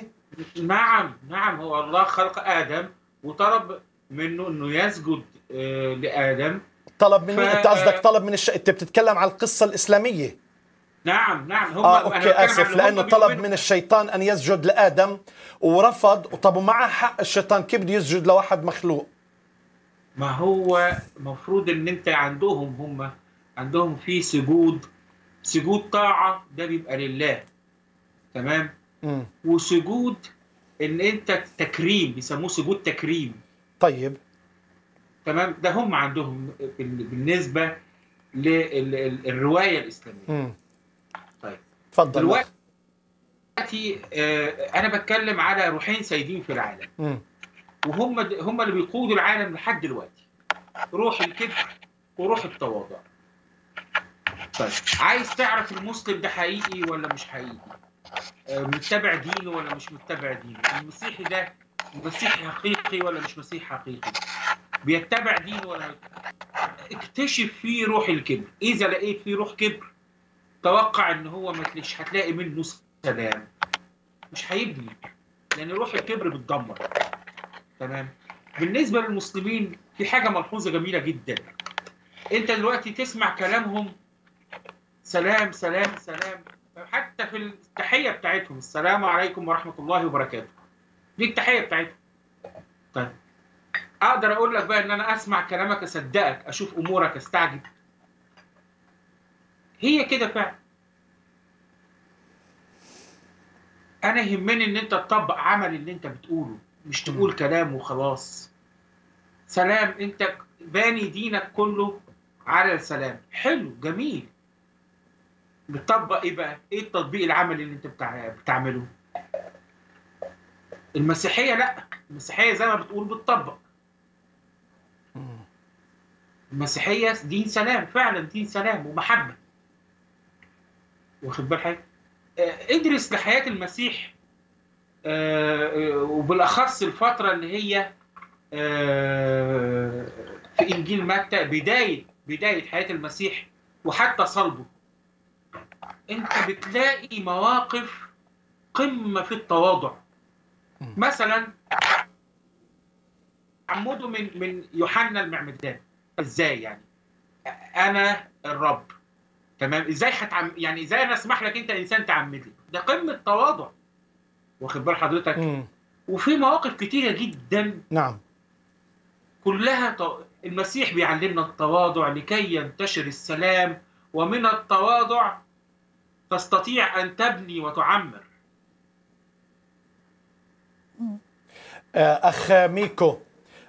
نعم نعم هو الله خلق آدم وطلب منه أنه يسجد آه، لآدم طلب من ف... أنت قصدك طلب من الش... أنت بتتكلم على القصة الإسلامية نعم نعم هم آه أوكي آسف لأنه طلب من الشيطان أن يسجد لآدم ورفض وطب ومعه حق الشيطان كيف بده يسجد لواحد مخلوق؟ ما هو مفروض ان انت عندهم هم عندهم في سجود سجود طاعه ده بيبقى لله تمام مم. وسجود ان انت تكريم بيسموه سجود تكريم طيب تمام ده هم عندهم بالنسبه للروايه الاسلاميه مم. طيب اتفضل دلوقتي آه انا بتكلم على روحين سيدين في العالم مم. وهم هم اللي بيقودوا العالم لحد دلوقتي روح الكبر وروح التواضع طيب عايز تعرف المسلم ده حقيقي ولا مش حقيقي آه، متبع دينه ولا مش متبع دينه المسيحي ده مسيحي حقيقي ولا مش مسيحي حقيقي بيتبع دينه ولا اكتشف فيه روح الكبر اذا لقيت فيه روح كبر توقع ان هو مش هتلاقي منه سلام مش هيبني لان روح الكبر بتدمر تمام بالنسبه للمسلمين في حاجه ملحوظه جميله جدا انت دلوقتي تسمع كلامهم سلام سلام سلام حتى في التحيه بتاعتهم السلام عليكم ورحمه الله وبركاته دي التحيه بتاعتهم طيب اقدر اقول لك بقى ان انا اسمع كلامك اصدقك اشوف امورك استعجب هي كده فعلا انا يهمني ان انت تطبق عمل اللي انت بتقوله مش تقول كلام وخلاص سلام انت باني دينك كله على السلام حلو جميل بتطبق ايه بقى ايه التطبيق العملي اللي انت بتاع... بتعمله المسيحيه لا المسيحيه زي ما بتقول بتطبق المسيحيه دين سلام فعلا دين سلام ومحبه واخد بال حاجة ادرس لحياه المسيح آه، وبالاخص الفتره اللي هي آه، في انجيل متى بدايه بدايه حياه المسيح وحتى صلبه انت بتلاقي مواقف قمه في التواضع مثلا عموده من من يوحنا المعمدان ازاي يعني انا الرب تمام ازاي هتعم يعني ازاي انا اسمح لك انت انسان تعمدي ده قمه تواضع واخد بال حضرتك مم. وفي مواقف كتيره جدا نعم كلها المسيح بيعلمنا التواضع لكي ينتشر السلام ومن التواضع تستطيع ان تبني وتعمر اخ ميكو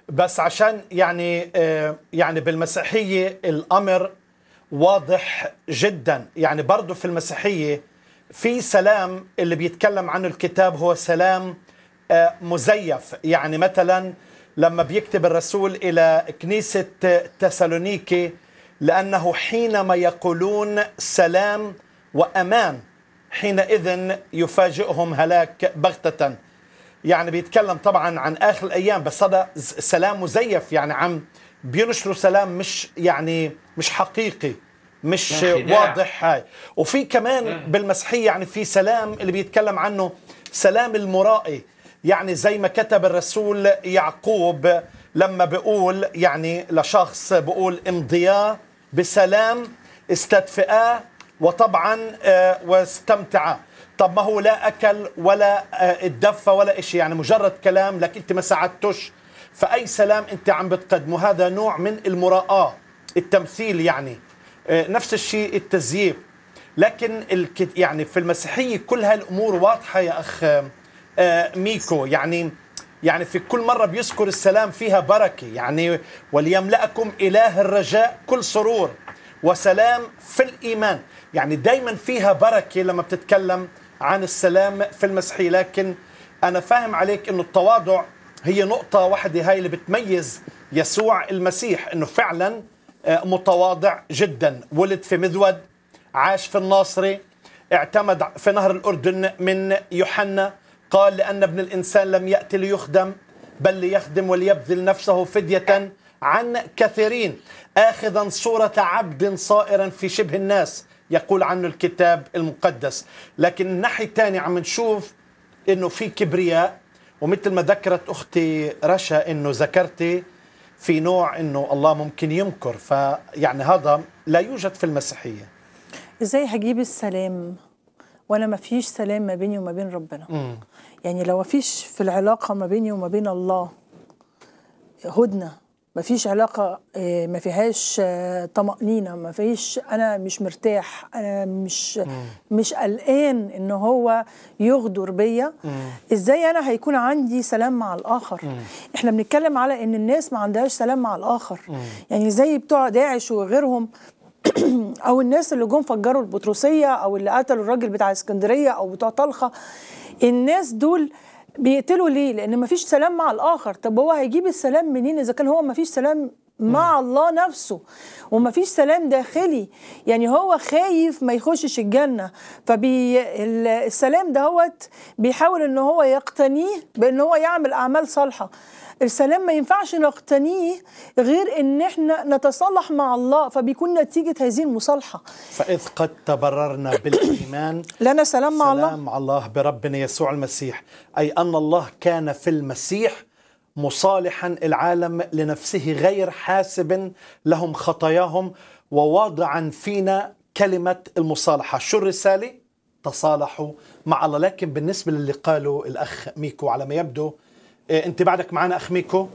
بس عشان يعني آه، يعني بالمسيحيه الامر واضح جدا يعني برضه في المسيحيه في سلام اللي بيتكلم عنه الكتاب هو سلام آه، مزيف يعني مثلا لما بيكتب الرسول إلى كنيسة تسالونيكي لأنه حينما يقولون سلام وأمان حينئذ يفاجئهم هلاك بغتة يعني بيتكلم طبعا عن آخر الأيام بس هذا سلام مزيف يعني عم بينشروا سلام مش يعني مش حقيقي مش واضح هاي وفي كمان بالمسيحيه يعني في سلام اللي بيتكلم عنه سلام المرائي يعني زي ما كتب الرسول يعقوب لما بيقول يعني لشخص بيقول امضياه بسلام استدفئاه وطبعا آه، واستمتعا طب ما هو لا اكل ولا اتدفى آه، ولا شيء يعني مجرد كلام لكن انت ما ساعدتوش فاي سلام انت عم بتقدمه هذا نوع من المراءه التمثيل يعني آه، نفس الشيء التزييف لكن الكت يعني في المسيحية كل هالأمور واضحة يا أخ آه، ميكو يعني يعني في كل مرة بيذكر السلام فيها بركة يعني وليملأكم إله الرجاء كل سرور وسلام في الإيمان يعني دايما فيها بركة لما بتتكلم عن السلام في المسيحية لكن أنا فاهم عليك أنه التواضع هي نقطة واحدة هاي اللي بتميز يسوع المسيح أنه فعلا آه، متواضع جدا ولد في مذود عاش في الناصري اعتمد في نهر الأردن من يوحنا قال لأن ابن الإنسان لم يأتي ليخدم بل ليخدم وليبذل نفسه فدية عن كثيرين آخذا صورة عبد صائرا في شبه الناس يقول عنه الكتاب المقدس لكن الناحية الثانية عم نشوف أنه في كبرياء ومثل ما ذكرت أختي رشا أنه ذكرتي في نوع انه الله ممكن ينكر فيعني هذا لا يوجد في المسيحيه ازاي هجيب السلام وانا ما فيش سلام ما بيني وما بين ربنا مم. يعني لو ما فيش في العلاقه ما بيني وما بين الله هدنه ما فيش علاقة آه، ما فيهاش آه، طمأنينة ما فيش أنا مش مرتاح أنا مش مم. مش قلقان إن هو يغدر بيا إزاي أنا هيكون عندي سلام مع الآخر مم. إحنا بنتكلم على إن الناس ما عندهاش سلام مع الآخر مم. يعني زي بتوع داعش وغيرهم <clears throat> أو الناس اللي جم فجروا البطروسية أو اللي قتلوا الراجل بتاع اسكندرية أو بتوع طلخة الناس دول بيقتلوا ليه؟ لأن مفيش سلام مع الآخر، طب هو هيجيب السلام منين إذا كان هو مفيش سلام مع الله نفسه ومفيش سلام داخلي يعني هو خايف ما يخشش الجنة فبي السلام دهوت بيحاول أنه هو يقتنيه بأنه هو يعمل اعمال صالحة السلام ما ينفعش نقتنيه غير ان احنا نتصالح مع الله فبيكون نتيجه هذه المصالحه فاذ قد تبررنا بالايمان <clears throat> لنا سلام مع الله سلام مع الله بربنا يسوع المسيح اي ان الله كان في المسيح مصالحا العالم لنفسه غير حاسب لهم خطاياهم وواضعا فينا كلمه المصالحه شو الرساله تصالحوا مع الله لكن بالنسبه للي قاله الاخ ميكو على ما يبدو إيه، انت بعدك معنا اخ ميكو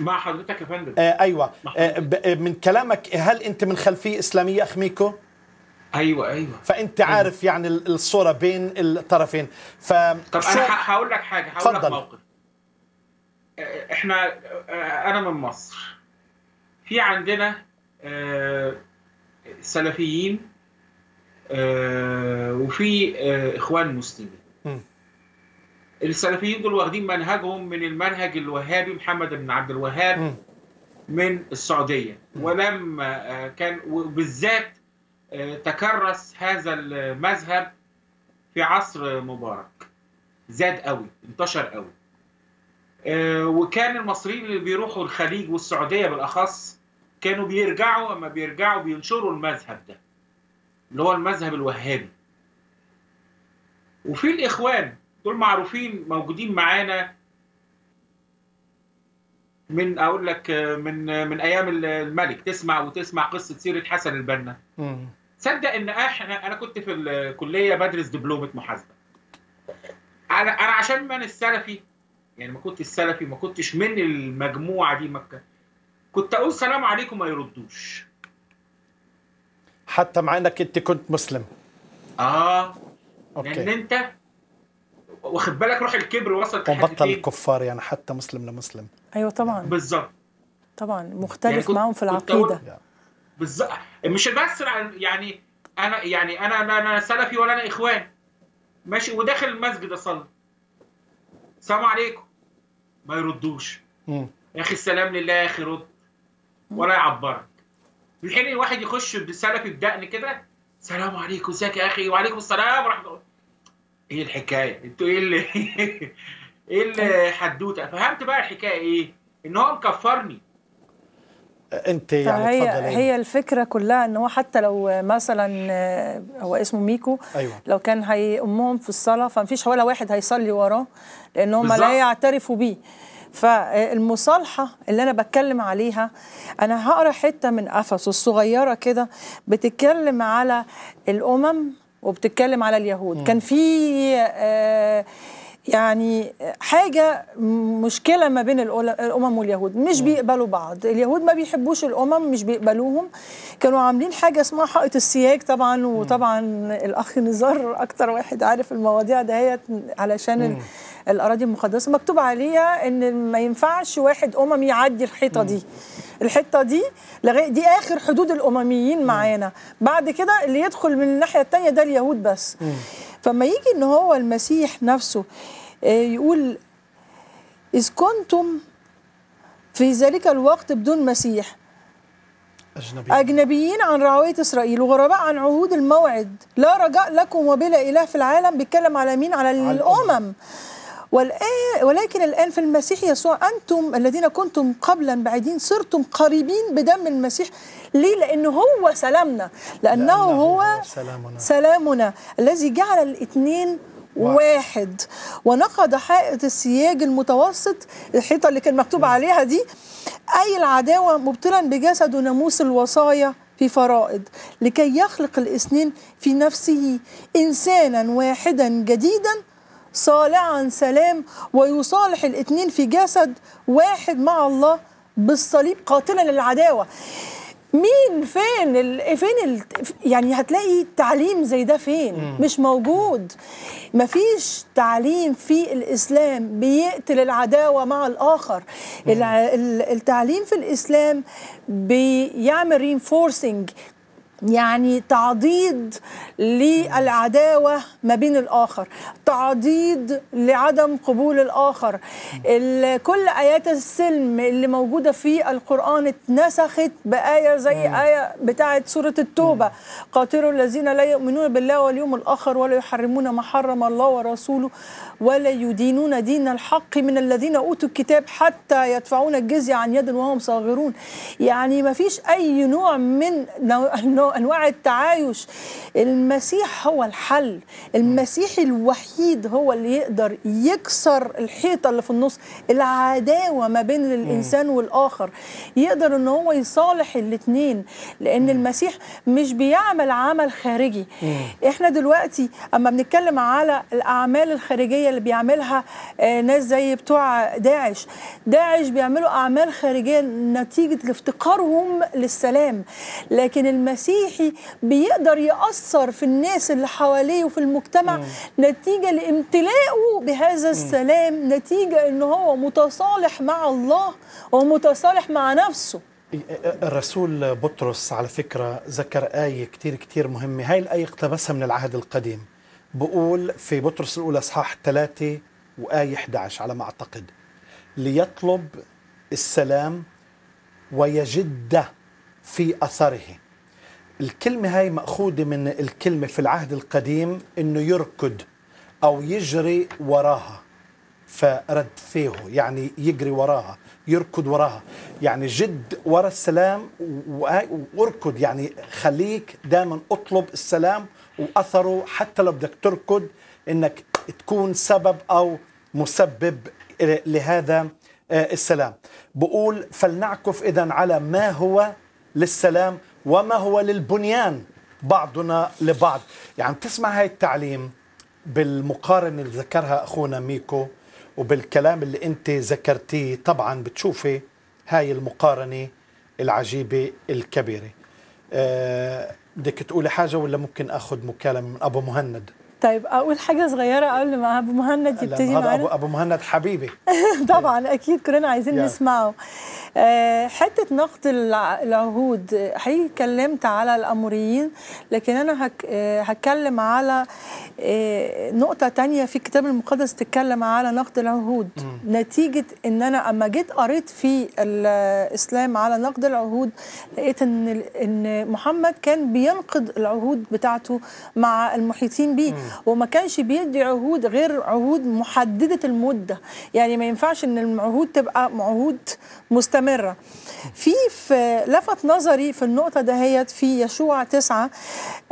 مع حضرتك يا فندم آه ايوه آه من كلامك هل انت من خلفيه اسلاميه اخ ميكو ايوه ايوه فانت أيوة. عارف يعني الصوره بين الطرفين ف طب انا هقول لك حاجه هقول لك موقف إيه، احنا انا من مصر في عندنا سلفيين وفي اخوان مسلمين السلفيين دول واخدين منهجهم من المنهج الوهابي محمد بن عبد الوهاب من السعوديه ولما آه، كان وبالذات آه، تكرس هذا المذهب في عصر مبارك زاد قوي انتشر قوي آه، وكان المصريين اللي بيروحوا الخليج والسعوديه بالاخص كانوا بيرجعوا اما بيرجعوا بينشروا المذهب ده اللي هو المذهب الوهابي وفي الاخوان دول معروفين موجودين معانا من اقول لك من من ايام الملك تسمع وتسمع قصه سيره حسن البنا صدق ان احنا انا كنت في الكليه بدرس دبلومه محاسبه انا انا عشان من السلفي يعني ما كنت السلفي ما كنتش من المجموعه دي مكه كنت اقول سلام عليكم ما يردوش حتى مع انك انت كنت مسلم اه أوكي. لان انت واخد بالك روح الكبر وصلت لحد وبطل الكفار يعني حتى مسلم لمسلم ايوه طبعا بالظبط طبعا مختلف يعني معاهم في العقيده بالظبط مش بس يعني انا يعني انا لا انا سلفي ولا انا اخوان ماشي وداخل المسجد اصلي السلام عليكم ما يردوش يا اخي السلام لله يا اخي رد ولا يعبرك في حين الواحد يخش بسلفي بدقن كده السلام عليكم ازيك يا اخي وعليكم السلام ورحمه الله ايه الحكايه انتوا ايه اللي <laughs> ايه الحدوته طيب. فهمت بقى الحكايه ايه ان هو مكفرني انت يعني هي ايه؟ هي الفكره كلها ان هو حتى لو مثلا آه، هو اسمه ميكو أيوة. لو كان هيأمهم في الصلاه فمفيش ولا واحد هيصلي وراه لان هم لا يعترفوا بيه فالمصالحة آه، اللي أنا بتكلم عليها أنا هقرأ حتة من أفسس الصغيرة كده بتتكلم على الأمم وبتتكلم على اليهود م. كان في آه، يعني حاجة مشكلة ما بين الأمم واليهود مش بيقبلوا بعض اليهود ما بيحبوش الأمم مش بيقبلوهم كانوا عاملين حاجة اسمها حائط السياج طبعا وطبعا الأخ نزار أكتر واحد عارف المواضيع دهيت علشان الأراضي المقدسة مكتوب عليها إن ما ينفعش واحد أمم يعدي الحيطة دي الحته دي لغاية دي اخر حدود الامميين معانا بعد كده اللي يدخل من الناحيه الثانيه ده اليهود بس فما يجي ان هو المسيح نفسه آه، يقول اذ كنتم في ذلك الوقت بدون مسيح أجنبيين. أجنبيين عن رعوية إسرائيل وغرباء عن عهود الموعد لا رجاء لكم وبلا إله في العالم بيتكلم على مين على, على الأمم, الأمم. ولكن الآن في المسيح يسوع أنتم الذين كنتم قبلا بعيدين صرتم قريبين بدم المسيح ليه؟ لأنه هو سلامنا لأنه, لأنه هو سلامنا, سلامنا الذي جعل الاثنين واحد ونقض حائط السياج المتوسط الحيطه اللي كان مكتوب عليها دي اي العداوه مبطلا بجسد وناموس الوصايا في فرائض لكي يخلق الاثنين في نفسه انسانا واحدا جديدا صالعا سلام ويصالح الاثنين في جسد واحد مع الله بالصليب قاتلا للعداوه مين فين ال... فين ال... يعني هتلاقي تعليم زي ده فين مم. مش موجود مفيش تعليم في الاسلام بيقتل العداوه مع الاخر الع... التعليم في الاسلام بيعمل رينفورسنج يعني تعضيد للعداوة ما بين الآخر تعضيد لعدم قبول الآخر كل آيات السلم اللي موجودة في القرآن اتنسخت بآية زي مم. آية بتاعة سورة التوبة قاتلوا الذين لا يؤمنون بالله واليوم الآخر ولا يحرمون ما حرم الله ورسوله ولا يدينون دين الحق من الذين أوتوا الكتاب حتى يدفعون الجزية عن يد وهم صاغرون يعني ما فيش أي نوع من نوع انواع التعايش المسيح هو الحل المسيح الوحيد هو اللي يقدر يكسر الحيطه اللي في النص العداوه ما بين الانسان والاخر يقدر ان هو يصالح الاثنين لان المسيح مش بيعمل عمل خارجي احنا دلوقتي اما بنتكلم على الاعمال الخارجيه اللي بيعملها آه، ناس زي بتوع داعش داعش بيعملوا اعمال خارجيه نتيجه افتقارهم للسلام لكن المسيح المسيحي بيقدر يأثر في الناس اللي حواليه وفي المجتمع مم. نتيجة لامتلائه بهذا السلام نتيجة أنه هو متصالح مع الله ومتصالح مع نفسه الرسول بطرس على فكرة ذكر آية كتير كتير مهمة هاي الآية اقتبسها من العهد القديم بقول في بطرس الأولى أصحاح 3 وآية 11 على ما أعتقد ليطلب السلام ويجد في أثره الكلمة هاي مأخوذة من الكلمة في العهد القديم إنه يركض أو يجري وراها فرد فيه يعني يجري وراها يركض وراها يعني جد ورا السلام واركض يعني خليك دائما اطلب السلام واثره حتى لو بدك تركض انك تكون سبب او مسبب لهذا آه، السلام بقول فلنعكف اذا على ما هو للسلام وما هو للبنيان بعضنا لبعض يعني تسمع هاي التعليم بالمقارنة اللي ذكرها أخونا ميكو وبالكلام اللي أنت ذكرتيه طبعا بتشوفي هاي المقارنة العجيبة الكبيرة أه بدك تقولي حاجة ولا ممكن أخذ مكالمة من أبو مهند طيب اول حاجه صغيره قبل ما ابو مهند يبتدي معانا أبو, ابو مهند حبيبي <laughs> طبعا اكيد كلنا عايزين نسمعه أه حته نقد العهود حقيقي اتكلمت على الاموريين لكن انا هك آه، هتكلم على آه، نقطه تانية في الكتاب المقدس تتكلم على نقد العهود م. نتيجه ان انا اما جيت قريت في الاسلام على نقد العهود لقيت ان ان محمد كان بينقد العهود بتاعته مع المحيطين بيه م. وما كانش بيدي عهود غير عهود محدده المده يعني ما ينفعش ان العهود تبقى عهود مستمره في, في لفت نظري في النقطه دهيت في يشوع تسعة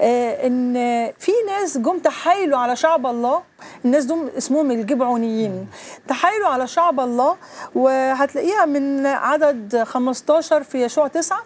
آه، ان في ناس جم تحايلوا على شعب الله الناس دول اسمهم الجبعونيين تحايلوا على شعب الله وهتلاقيها من عدد 15 في يشوع تسعة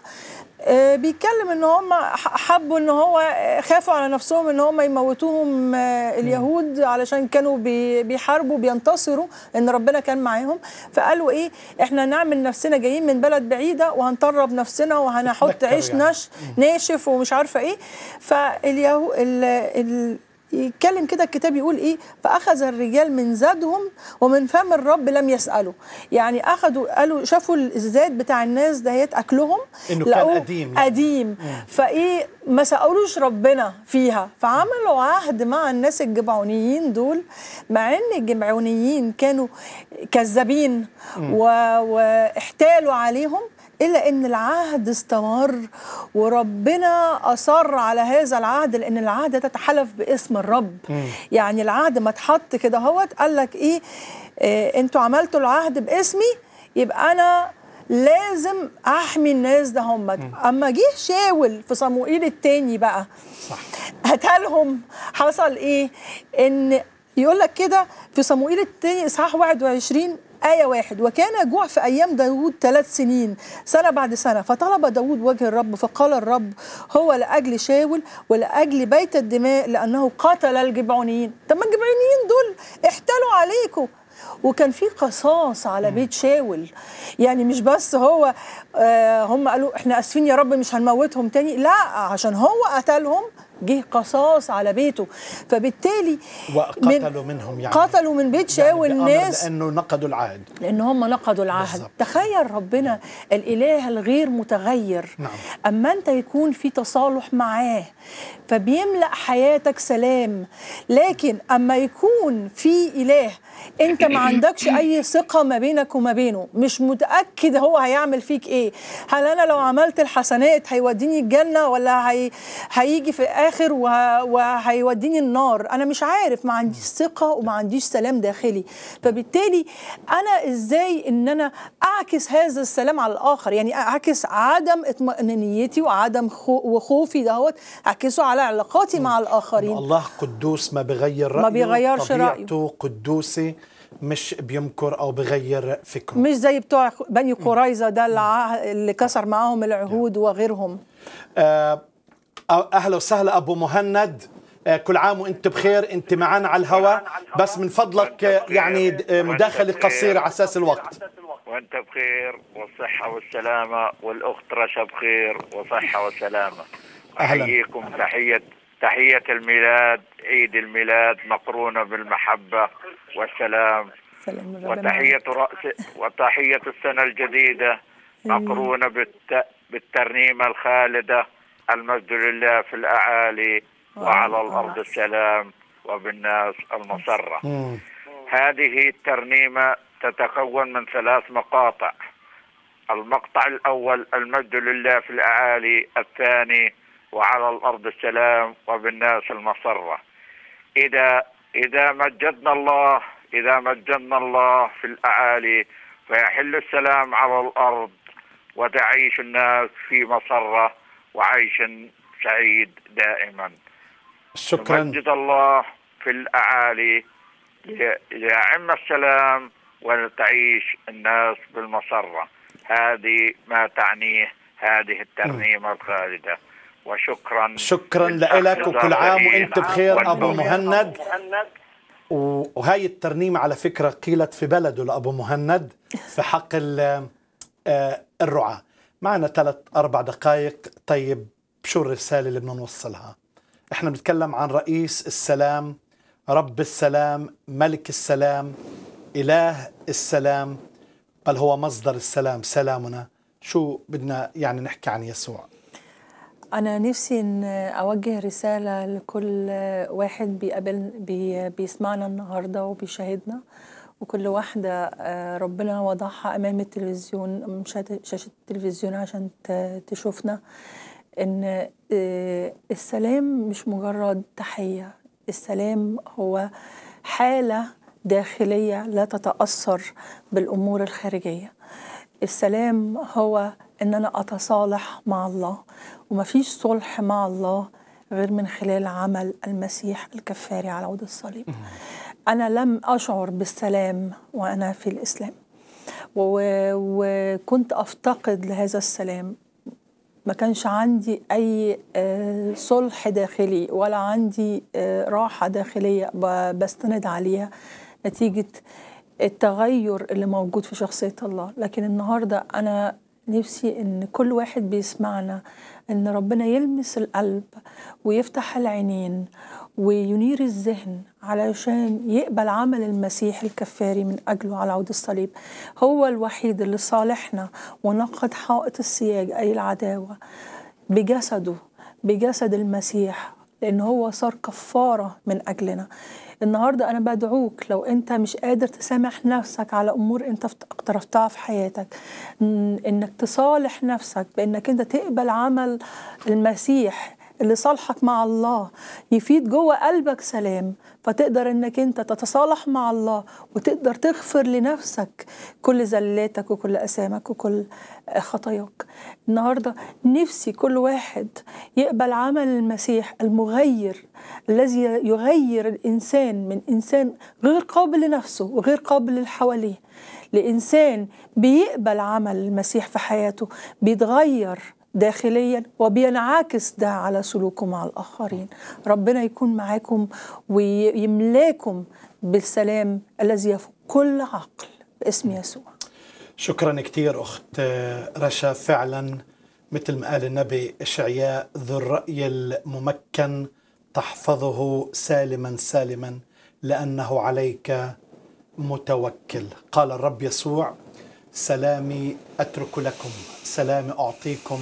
آه، بيتكلم ان هم حبوا ان هو آه، خافوا على نفسهم ان هم يموتوهم آه، اليهود علشان كانوا بيحاربوا بينتصروا ان ربنا كان معاهم فقالوا ايه احنا نعمل نفسنا جايين من بلد بعيده وهنطرب نفسنا وهنحط عيش يعني. ناشف ومش عارفه ايه فاليهود يتكلم كده الكتاب يقول ايه فاخذ الرجال من زادهم ومن فم الرب لم يسالوا يعني اخذوا قالوا شافوا الزاد بتاع الناس دهيت اكلهم انه كان قديم يعني. قديم فايه ما سالوش ربنا فيها فعملوا عهد مع الناس الجبعونيين دول مع ان الجبعونيين كانوا كذابين واحتالوا عليهم إلا أن العهد استمر وربنا أصر على هذا العهد لأن العهد ده باسم الرب يعني العهد ما اتحط كده اهوت قال لك إيه, إيه أنتوا عملتوا العهد باسمي يبقى أنا لازم أحمي الناس ده هم أما جه شاول في صموئيل التاني بقى صح قتلهم حصل إيه إن يقول لك كده في صموئيل التاني إصحاح 21 آية واحد وكان جوع في أيام داود ثلاث سنين سنة بعد سنة فطلب داود وجه الرب فقال الرب هو لأجل شاول ولأجل بيت الدماء لأنه قتل الجبعونيين طب ما الجبعونيين دول احتالوا عليكم وكان في قصاص على بيت شاول يعني مش بس هو آه هم قالوا احنا اسفين يا رب مش هنموتهم تاني لا عشان هو قتلهم جه قصاص على بيته فبالتالي وقتلوا من منهم يعني قتلوا من بيت شاو يعني الناس لانه نقدوا العهد لان هم نقدوا العهد بالزبط. تخيل ربنا الاله الغير متغير نعم. اما انت يكون في تصالح معاه فبيملأ حياتك سلام لكن أما يكون في إله أنت ما عندكش أي ثقة ما بينك وما بينه مش متأكد هو هيعمل فيك إيه هل أنا لو عملت الحسنات هيوديني الجنة ولا هي... هيجي في الآخر وه... وهيوديني النار أنا مش عارف ما عنديش ثقة وما عنديش سلام داخلي فبالتالي أنا إزاي إن أنا أعكس هذا السلام على الآخر يعني أعكس عدم اطمئنانيتي وعدم خو... وخوفي دهوت أعكسه على علاقاتي مع الآخرين الله قدوس ما بغير رأيه ما بيغيرش رأيه قدوسة مش بيمكر او بغير فكره مش زي بتوع بني قريظه ده اللي كسر معاهم العهود وغيرهم آه، اهلا وسهلا ابو مهند آه، كل عام وانت بخير انت معانا على الهواء بس من فضلك يعني مداخله قصيره على اساس الوقت وانت بخير والصحه والسلامه والاخت رشا بخير وصحه وسلامه أحييكم تحية تحية الميلاد عيد الميلاد مقرونة بالمحبة والسلام سلام وتحية رأس وتحية السنة الجديدة مقرونة بالت... بالترنيمة الخالدة المجد لله في الأعالي وعلى الأرض السلام وبالناس المسرة هذه الترنيمة تتكون من ثلاث مقاطع المقطع الأول المجد لله في الأعالي الثاني وعلى الأرض السلام وبالناس المسرة إذا إذا مجدنا الله إذا مجدنا الله في الأعالي فيحل السلام على الأرض وتعيش الناس في مسرة وعيش سعيد دائما شكرا مجد الله في الأعالي ليعم السلام ولتعيش الناس بالمسرة هذه ما تعنيه هذه الترنيمة الخالدة وشكرا شكرا لك وكل عام وانت بخير ابو مهند وهاي الترنيمة على فكرة قيلت في بلده لأبو مهند في حق آه، الرعاة معنا ثلاث أربع دقائق طيب شو الرسالة اللي بدنا نوصلها احنا بنتكلم عن رئيس السلام رب السلام ملك السلام إله السلام بل هو مصدر السلام سلامنا شو بدنا يعني نحكي عن يسوع أنا نفسي إن أوجه رسالة لكل واحد بيقابل بي بيسمعنا النهاردة وبيشاهدنا وكل واحدة آه، ربنا وضعها أمام التلفزيون شاشة التلفزيون عشان تشوفنا إن آه، السلام مش مجرد تحية السلام هو حالة داخلية لا تتأثر بالأمور الخارجية السلام هو إن أنا أتصالح مع الله وما فيش صلح مع الله غير من خلال عمل المسيح الكفاري على عود الصليب أنا لم أشعر بالسلام وأنا في الإسلام وكنت أفتقد لهذا السلام ما كانش عندي أي آه، صلح داخلي ولا عندي آه، راحة داخلية بستند عليها نتيجة التغير اللي موجود في شخصية الله لكن النهاردة أنا نفسي إن كل واحد بيسمعنا ان ربنا يلمس القلب ويفتح العينين وينير الذهن علشان يقبل عمل المسيح الكفاري من اجله على عود الصليب هو الوحيد اللي صالحنا ونقد حائط السياج اي العداوه بجسده بجسد المسيح لان هو صار كفاره من اجلنا النهارده انا بدعوك لو انت مش قادر تسامح نفسك على امور انت اقترفتها في حياتك انك تصالح نفسك بانك انت تقبل عمل المسيح اللي صالحك مع الله يفيد جوه قلبك سلام فتقدر انك انت تتصالح مع الله وتقدر تغفر لنفسك كل زلاتك وكل اسامك وكل خطاياك النهارده نفسي كل واحد يقبل عمل المسيح المغير الذي يغير الانسان من انسان غير قابل لنفسه وغير قابل لحواليه لانسان بيقبل عمل المسيح في حياته بيتغير داخليا وبينعكس ده على سلوكه مع الآخرين ربنا يكون معاكم ويملاكم بالسلام الذي يفوق كل عقل باسم يسوع شكرا كثير أخت رشا فعلا مثل ما قال النبي إشعياء ذو الرأي الممكن تحفظه سالما سالما لأنه عليك متوكل قال الرب يسوع سلامي أترك لكم سلامي أعطيكم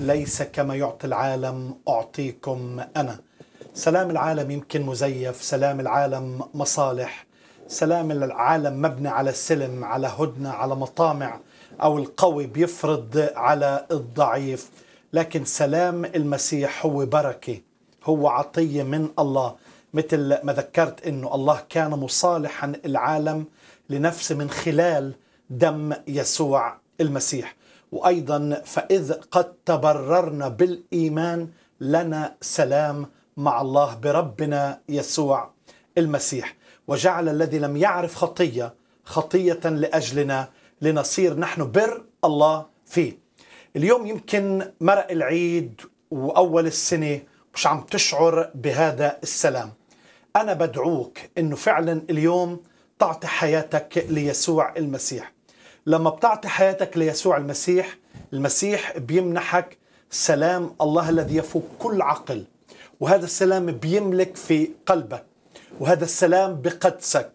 ليس كما يعطي العالم أعطيكم أنا سلام العالم يمكن مزيف سلام العالم مصالح سلام العالم مبني على السلم على هدنة على مطامع أو القوي بيفرض على الضعيف لكن سلام المسيح هو بركة هو عطية من الله مثل ما ذكرت أنه الله كان مصالحا العالم لنفسه من خلال دم يسوع المسيح وايضا فاذ قد تبررنا بالايمان لنا سلام مع الله بربنا يسوع المسيح وجعل الذي لم يعرف خطيه خطيه لاجلنا لنصير نحن بر الله فيه اليوم يمكن مرق العيد واول السنه مش عم تشعر بهذا السلام انا بدعوك انه فعلا اليوم تعطي حياتك ليسوع المسيح لما بتعطي حياتك ليسوع المسيح المسيح بيمنحك سلام الله الذي يفوق كل عقل وهذا السلام بيملك في قلبك وهذا السلام بقدسك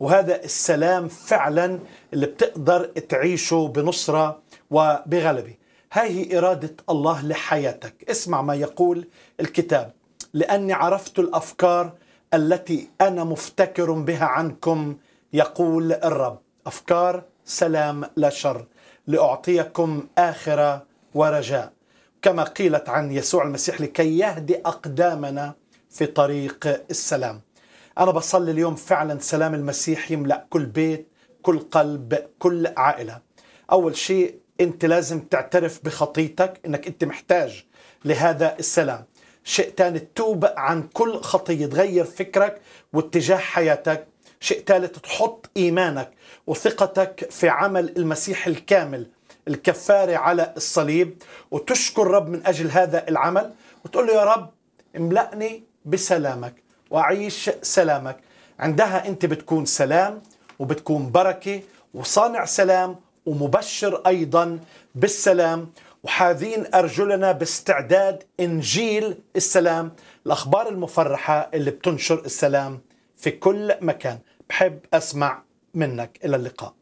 وهذا السلام فعلا اللي بتقدر تعيشه بنصرة وبغلبة هذه إرادة الله لحياتك اسمع ما يقول الكتاب لأني عرفت الأفكار التي أنا مفتكر بها عنكم يقول الرب أفكار سلام لا شر لأعطيكم آخرة ورجاء كما قيلت عن يسوع المسيح لكي يهدي أقدامنا في طريق السلام أنا بصلي اليوم فعلا سلام المسيح يملأ كل بيت كل قلب كل عائلة أول شيء أنت لازم تعترف بخطيتك أنك أنت محتاج لهذا السلام شيء ثاني تتوب عن كل خطية تغير فكرك واتجاه حياتك شيء ثالث تحط إيمانك وثقتك في عمل المسيح الكامل الكفارة على الصليب وتشكر رب من أجل هذا العمل وتقول له يا رب املأني بسلامك وأعيش سلامك عندها أنت بتكون سلام وبتكون بركة وصانع سلام ومبشر أيضا بالسلام وحاذين أرجلنا باستعداد إنجيل السلام الأخبار المفرحة اللي بتنشر السلام في كل مكان بحب أسمع منك إلى اللقاء